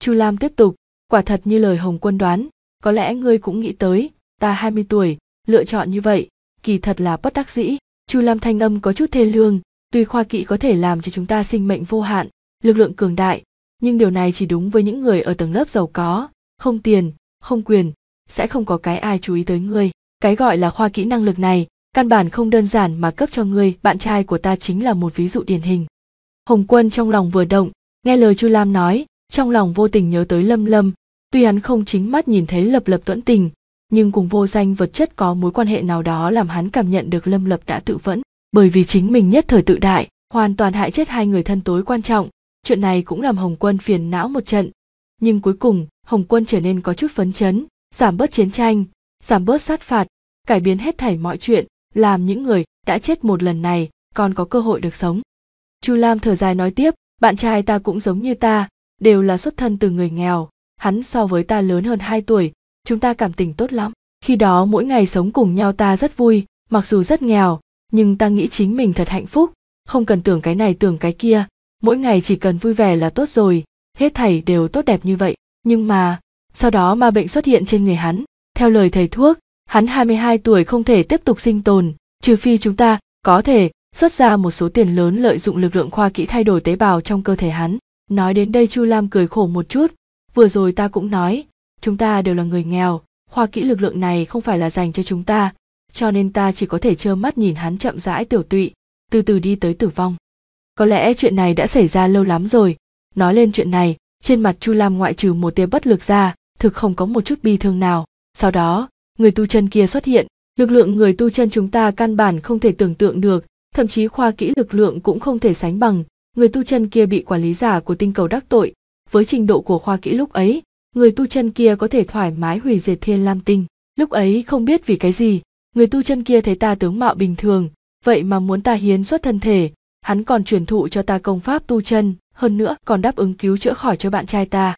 chu lam tiếp tục quả thật như lời hồng quân đoán có lẽ ngươi cũng nghĩ tới ta 20 tuổi lựa chọn như vậy kỳ thật là bất đắc dĩ chu lam thanh âm có chút thê lương tuy khoa kỵ có thể làm cho chúng ta sinh mệnh vô hạn lực lượng cường đại nhưng điều này chỉ đúng với những người ở tầng lớp giàu có không tiền không quyền sẽ không có cái ai chú ý tới ngươi cái gọi là khoa kỹ năng lực này căn bản không đơn giản mà cấp cho ngươi bạn trai của ta chính là một ví dụ điển hình hồng quân trong lòng vừa động nghe lời chu lam nói trong lòng vô tình nhớ tới lâm lâm tuy hắn không chính mắt nhìn thấy lập lập tuẫn tình nhưng cùng vô danh vật chất có mối quan hệ nào đó làm hắn cảm nhận được lâm lập đã tự vẫn bởi vì chính mình nhất thời tự đại hoàn toàn hại chết hai người thân tối quan trọng chuyện này cũng làm hồng quân phiền não một trận nhưng cuối cùng hồng quân trở nên có chút phấn chấn giảm bớt chiến tranh giảm bớt sát phạt cải biến hết thảy mọi chuyện làm những người đã chết một lần này còn có cơ hội được sống chu lam thở dài nói tiếp bạn trai ta cũng giống như ta đều là xuất thân từ người nghèo hắn so với ta lớn hơn hai tuổi chúng ta cảm tình tốt lắm khi đó mỗi ngày sống cùng nhau ta rất vui mặc dù rất nghèo nhưng ta nghĩ chính mình thật hạnh phúc không cần tưởng cái này tưởng cái kia mỗi ngày chỉ cần vui vẻ là tốt rồi hết thảy đều tốt đẹp như vậy nhưng mà sau đó ma bệnh xuất hiện trên người hắn theo lời thầy thuốc hắn 22 tuổi không thể tiếp tục sinh tồn, trừ phi chúng ta có thể xuất ra một số tiền lớn lợi dụng lực lượng khoa kỹ thay đổi tế bào trong cơ thể hắn. Nói đến đây Chu Lam cười khổ một chút, vừa rồi ta cũng nói, chúng ta đều là người nghèo, khoa kỹ lực lượng này không phải là dành cho chúng ta, cho nên ta chỉ có thể trơ mắt nhìn hắn chậm rãi tiểu tụy, từ từ đi tới tử vong. Có lẽ chuyện này đã xảy ra lâu lắm rồi, nói lên chuyện này, trên mặt Chu Lam ngoại trừ một tia bất lực ra, thực không có một chút bi thương nào. Sau đó, người tu chân kia xuất hiện lực lượng người tu chân chúng ta căn bản không thể tưởng tượng được thậm chí khoa kỹ lực lượng cũng không thể sánh bằng người tu chân kia bị quản lý giả của tinh cầu đắc tội với trình độ của khoa kỹ lúc ấy người tu chân kia có thể thoải mái hủy diệt thiên lam tinh lúc ấy không biết vì cái gì người tu chân kia thấy ta tướng mạo bình thường vậy mà muốn ta hiến xuất thân thể hắn còn truyền thụ cho ta công pháp tu chân hơn nữa còn đáp ứng cứu chữa khỏi cho bạn trai ta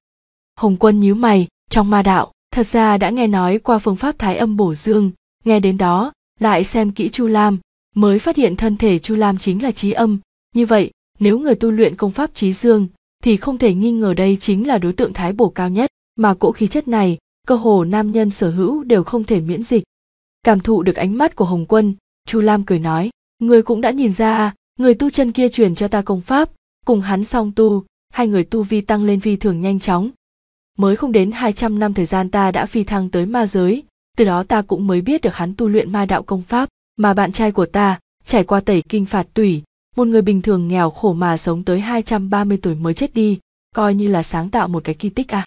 hồng quân nhíu mày trong ma đạo Thật ra đã nghe nói qua phương pháp thái âm bổ dương, nghe đến đó, lại xem kỹ Chu Lam, mới phát hiện thân thể Chu Lam chính là trí âm. Như vậy, nếu người tu luyện công pháp trí dương, thì không thể nghi ngờ đây chính là đối tượng thái bổ cao nhất, mà cỗ khí chất này, cơ hồ nam nhân sở hữu đều không thể miễn dịch. Cảm thụ được ánh mắt của Hồng Quân, Chu Lam cười nói, người cũng đã nhìn ra à, người tu chân kia truyền cho ta công pháp, cùng hắn song tu, hai người tu vi tăng lên vi thường nhanh chóng, mới không đến 200 năm thời gian ta đã phi thăng tới ma giới, từ đó ta cũng mới biết được hắn tu luyện ma đạo công pháp, mà bạn trai của ta, trải qua tẩy kinh phạt tủy, một người bình thường nghèo khổ mà sống tới 230 tuổi mới chết đi, coi như là sáng tạo một cái kỳ tích à.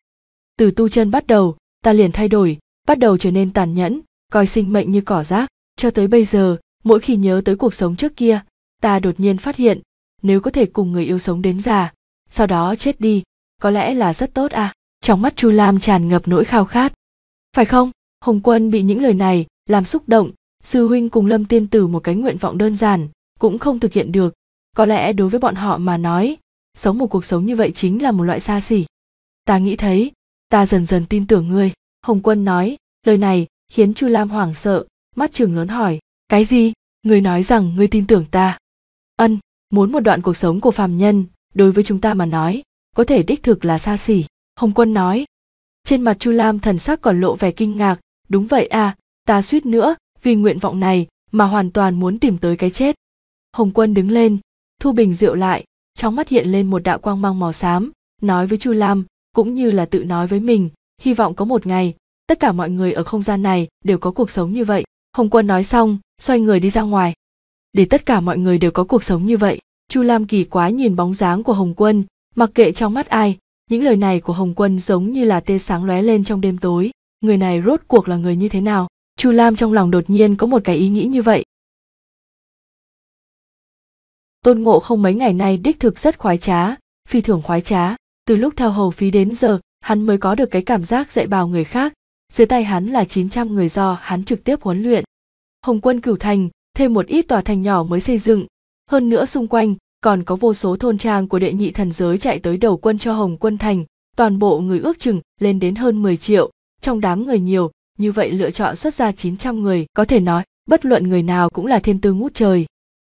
Từ tu chân bắt đầu, ta liền thay đổi, bắt đầu trở nên tàn nhẫn, coi sinh mệnh như cỏ rác, cho tới bây giờ, mỗi khi nhớ tới cuộc sống trước kia, ta đột nhiên phát hiện, nếu có thể cùng người yêu sống đến già, sau đó chết đi, có lẽ là rất tốt à trong mắt chu lam tràn ngập nỗi khao khát phải không hồng quân bị những lời này làm xúc động sư huynh cùng lâm tiên tử một cái nguyện vọng đơn giản cũng không thực hiện được có lẽ đối với bọn họ mà nói sống một cuộc sống như vậy chính là một loại xa xỉ ta nghĩ thấy ta dần dần tin tưởng ngươi hồng quân nói lời này khiến chu lam hoảng sợ mắt trường lớn hỏi cái gì ngươi nói rằng ngươi tin tưởng ta ân muốn một đoạn cuộc sống của phàm nhân đối với chúng ta mà nói có thể đích thực là xa xỉ Hồng Quân nói. Trên mặt Chu Lam thần sắc còn lộ vẻ kinh ngạc, đúng vậy à, ta suýt nữa, vì nguyện vọng này mà hoàn toàn muốn tìm tới cái chết. Hồng Quân đứng lên, thu bình rượu lại, trong mắt hiện lên một đạo quang mang màu xám, nói với Chu Lam, cũng như là tự nói với mình, hy vọng có một ngày, tất cả mọi người ở không gian này đều có cuộc sống như vậy. Hồng Quân nói xong, xoay người đi ra ngoài. Để tất cả mọi người đều có cuộc sống như vậy. Chu Lam kỳ quá nhìn bóng dáng của Hồng Quân, mặc kệ trong mắt ai, những lời này của hồng quân giống như là tia sáng lóe lên trong đêm tối người này rốt cuộc là người như thế nào chu lam trong lòng đột nhiên có một cái ý nghĩ như vậy tôn ngộ không mấy ngày nay đích thực rất khoái trá phi thường khoái trá từ lúc theo hầu phí đến giờ hắn mới có được cái cảm giác dạy bào người khác dưới tay hắn là 900 người do hắn trực tiếp huấn luyện hồng quân cửu thành thêm một ít tòa thành nhỏ mới xây dựng hơn nữa xung quanh còn có vô số thôn trang của đệ nhị thần giới chạy tới đầu quân cho Hồng Quân Thành, toàn bộ người ước chừng lên đến hơn 10 triệu, trong đám người nhiều, như vậy lựa chọn xuất ra 900 người, có thể nói, bất luận người nào cũng là thiên tư ngút trời.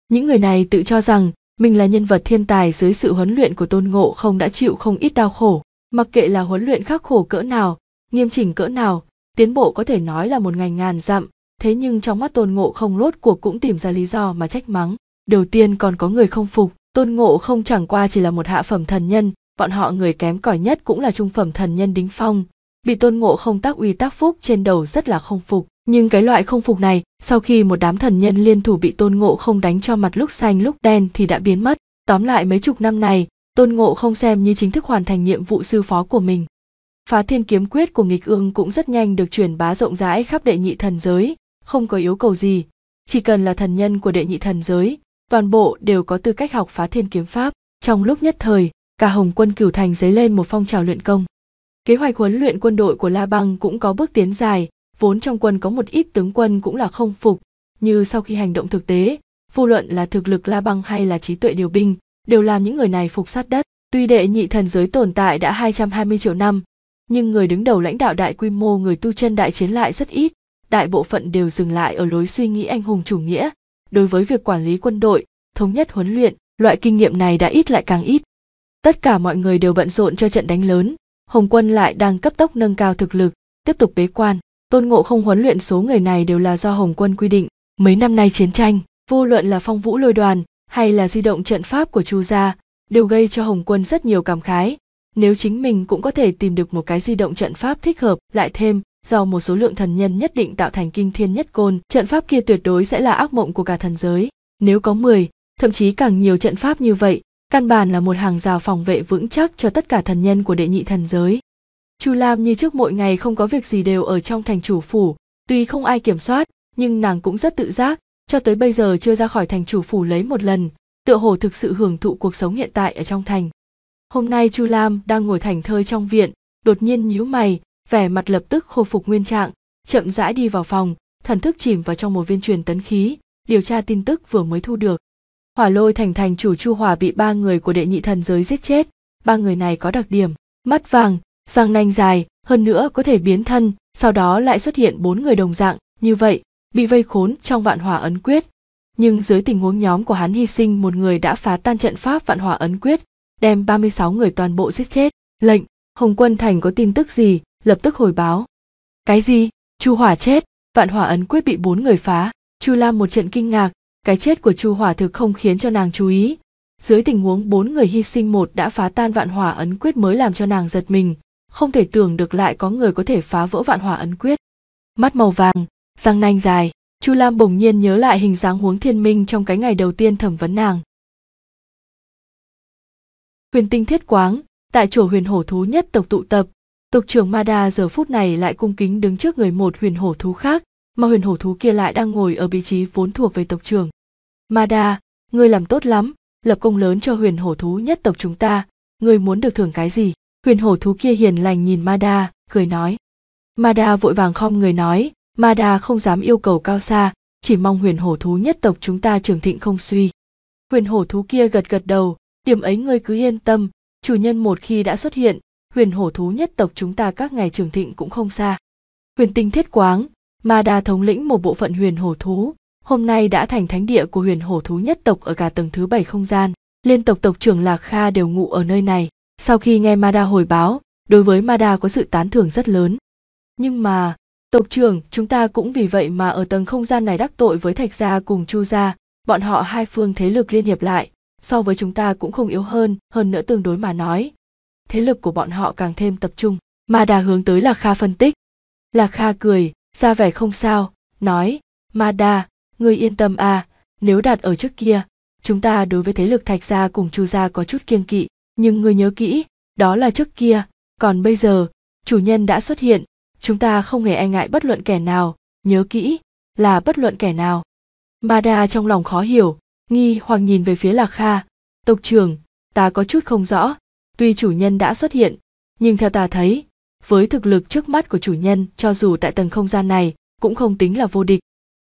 Những người này tự cho rằng mình là nhân vật thiên tài dưới sự huấn luyện của Tôn Ngộ không đã chịu không ít đau khổ, mặc kệ là huấn luyện khắc khổ cỡ nào, nghiêm chỉnh cỡ nào, tiến bộ có thể nói là một ngành ngàn dặm, thế nhưng trong mắt Tôn Ngộ không rốt cuộc cũng tìm ra lý do mà trách mắng đầu tiên còn có người không phục tôn ngộ không chẳng qua chỉ là một hạ phẩm thần nhân bọn họ người kém cỏi nhất cũng là trung phẩm thần nhân đính phong bị tôn ngộ không tác uy tác phúc trên đầu rất là không phục nhưng cái loại không phục này sau khi một đám thần nhân liên thủ bị tôn ngộ không đánh cho mặt lúc xanh lúc đen thì đã biến mất tóm lại mấy chục năm này tôn ngộ không xem như chính thức hoàn thành nhiệm vụ sư phó của mình phá thiên kiếm quyết của nghịch ương cũng rất nhanh được truyền bá rộng rãi khắp đệ nhị thần giới không có yếu cầu gì chỉ cần là thần nhân của đệ nhị thần giới toàn bộ đều có tư cách học phá thiên kiếm pháp. Trong lúc nhất thời, cả Hồng quân cửu thành dấy lên một phong trào luyện công. Kế hoạch huấn luyện quân đội của La Băng cũng có bước tiến dài, vốn trong quân có một ít tướng quân cũng là không phục, như sau khi hành động thực tế, phu luận là thực lực La Băng hay là trí tuệ điều binh, đều làm những người này phục sát đất. Tuy đệ nhị thần giới tồn tại đã 220 triệu năm, nhưng người đứng đầu lãnh đạo đại quy mô người tu chân đại chiến lại rất ít, đại bộ phận đều dừng lại ở lối suy nghĩ anh hùng chủ nghĩa, đối với việc quản lý quân đội thống nhất huấn luyện loại kinh nghiệm này đã ít lại càng ít tất cả mọi người đều bận rộn cho trận đánh lớn hồng quân lại đang cấp tốc nâng cao thực lực tiếp tục bế quan tôn ngộ không huấn luyện số người này đều là do hồng quân quy định mấy năm nay chiến tranh vô luận là phong vũ lôi đoàn hay là di động trận pháp của chu gia đều gây cho hồng quân rất nhiều cảm khái nếu chính mình cũng có thể tìm được một cái di động trận pháp thích hợp lại thêm do một số lượng thần nhân nhất định tạo thành kinh thiên nhất côn, trận pháp kia tuyệt đối sẽ là ác mộng của cả thần giới. Nếu có 10, thậm chí càng nhiều trận pháp như vậy, căn bản là một hàng rào phòng vệ vững chắc cho tất cả thần nhân của đệ nhị thần giới. Chu Lam như trước mỗi ngày không có việc gì đều ở trong thành chủ phủ, tuy không ai kiểm soát, nhưng nàng cũng rất tự giác, cho tới bây giờ chưa ra khỏi thành chủ phủ lấy một lần, tựa hồ thực sự hưởng thụ cuộc sống hiện tại ở trong thành. Hôm nay Chu Lam đang ngồi thành thơi trong viện, đột nhiên nhíu mày, vẻ mặt lập tức khôi phục nguyên trạng chậm rãi đi vào phòng thần thức chìm vào trong một viên truyền tấn khí điều tra tin tức vừa mới thu được hỏa lôi thành thành chủ chu hòa bị ba người của đệ nhị thần giới giết chết ba người này có đặc điểm mắt vàng răng nanh dài hơn nữa có thể biến thân sau đó lại xuất hiện bốn người đồng dạng như vậy bị vây khốn trong vạn hỏa ấn quyết nhưng dưới tình huống nhóm của hắn hy sinh một người đã phá tan trận pháp vạn hỏa ấn quyết đem 36 người toàn bộ giết chết lệnh hồng quân thành có tin tức gì lập tức hồi báo cái gì chu hỏa chết vạn hỏa ấn quyết bị bốn người phá chu lam một trận kinh ngạc cái chết của chu hỏa thực không khiến cho nàng chú ý dưới tình huống bốn người hy sinh một đã phá tan vạn hỏa ấn quyết mới làm cho nàng giật mình không thể tưởng được lại có người có thể phá vỡ vạn hỏa ấn quyết mắt màu vàng răng nanh dài chu lam bỗng nhiên nhớ lại hình dáng huống thiên minh trong cái ngày đầu tiên thẩm vấn nàng huyền tinh thiết quáng tại chùa huyền hổ thú nhất tộc tụ tập Tộc trưởng Mada giờ phút này lại cung kính đứng trước người một huyền hổ thú khác, mà huyền hổ thú kia lại đang ngồi ở vị trí vốn thuộc về tộc trưởng. Mada, ngươi làm tốt lắm, lập công lớn cho huyền hổ thú nhất tộc chúng ta, ngươi muốn được thưởng cái gì? Huyền hổ thú kia hiền lành nhìn Mada, cười nói. Mada vội vàng khom người nói, Mada không dám yêu cầu cao xa, chỉ mong huyền hổ thú nhất tộc chúng ta trường thịnh không suy. Huyền hổ thú kia gật gật đầu, điểm ấy ngươi cứ yên tâm, chủ nhân một khi đã xuất hiện, huyền hổ thú nhất tộc chúng ta các ngày trường thịnh cũng không xa. Huyền tinh thiết quáng, ma đa thống lĩnh một bộ phận huyền hổ thú, hôm nay đã thành thánh địa của huyền hổ thú nhất tộc ở cả tầng thứ bảy không gian, liên tộc tộc trưởng Lạc Kha đều ngụ ở nơi này. Sau khi nghe Mada hồi báo, đối với Mada có sự tán thưởng rất lớn. Nhưng mà, tộc trưởng, chúng ta cũng vì vậy mà ở tầng không gian này đắc tội với Thạch gia cùng Chu gia, bọn họ hai phương thế lực liên hiệp lại, so với chúng ta cũng không yếu hơn, hơn nữa tương đối mà nói, thế lực của bọn họ càng thêm tập trung mà đà hướng tới lạc kha phân tích lạc kha cười ra vẻ không sao nói ma đa ngươi yên tâm à nếu đạt ở trước kia chúng ta đối với thế lực thạch gia cùng chu gia có chút kiêng kỵ nhưng ngươi nhớ kỹ đó là trước kia còn bây giờ chủ nhân đã xuất hiện chúng ta không hề e ngại bất luận kẻ nào nhớ kỹ là bất luận kẻ nào ma đa trong lòng khó hiểu nghi hoặc nhìn về phía lạc kha tộc trưởng ta có chút không rõ tuy chủ nhân đã xuất hiện nhưng theo ta thấy với thực lực trước mắt của chủ nhân cho dù tại tầng không gian này cũng không tính là vô địch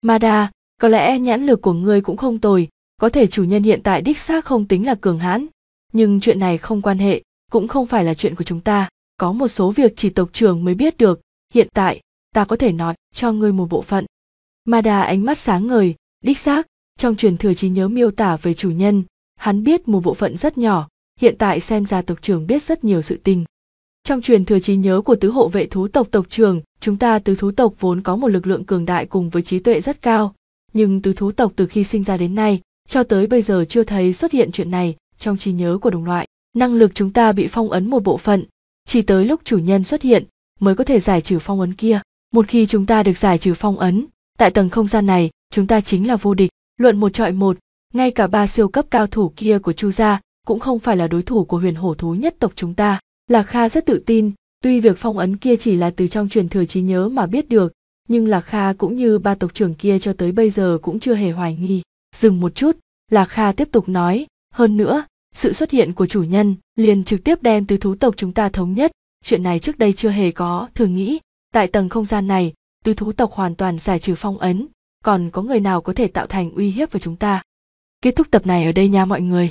mada có lẽ nhãn lực của ngươi cũng không tồi có thể chủ nhân hiện tại đích xác không tính là cường hãn nhưng chuyện này không quan hệ cũng không phải là chuyện của chúng ta có một số việc chỉ tộc trưởng mới biết được hiện tại ta có thể nói cho ngươi một bộ phận mada ánh mắt sáng ngời đích xác trong truyền thừa trí nhớ miêu tả về chủ nhân hắn biết một bộ phận rất nhỏ hiện tại xem ra tộc trưởng biết rất nhiều sự tình trong truyền thừa trí nhớ của tứ hộ vệ thú tộc tộc trưởng chúng ta tứ thú tộc vốn có một lực lượng cường đại cùng với trí tuệ rất cao nhưng tứ thú tộc từ khi sinh ra đến nay cho tới bây giờ chưa thấy xuất hiện chuyện này trong trí nhớ của đồng loại năng lực chúng ta bị phong ấn một bộ phận chỉ tới lúc chủ nhân xuất hiện mới có thể giải trừ phong ấn kia một khi chúng ta được giải trừ phong ấn tại tầng không gian này chúng ta chính là vô địch luận một trọi một ngay cả ba siêu cấp cao thủ kia của chu gia cũng không phải là đối thủ của huyền hổ thú nhất tộc chúng ta lạc kha rất tự tin tuy việc phong ấn kia chỉ là từ trong truyền thừa trí nhớ mà biết được nhưng lạc kha cũng như ba tộc trưởng kia cho tới bây giờ cũng chưa hề hoài nghi dừng một chút lạc kha tiếp tục nói hơn nữa sự xuất hiện của chủ nhân liền trực tiếp đem tứ thú tộc chúng ta thống nhất chuyện này trước đây chưa hề có thường nghĩ tại tầng không gian này tứ thú tộc hoàn toàn giải trừ phong ấn còn có người nào có thể tạo thành uy hiếp với chúng ta kết thúc tập này ở đây nha mọi người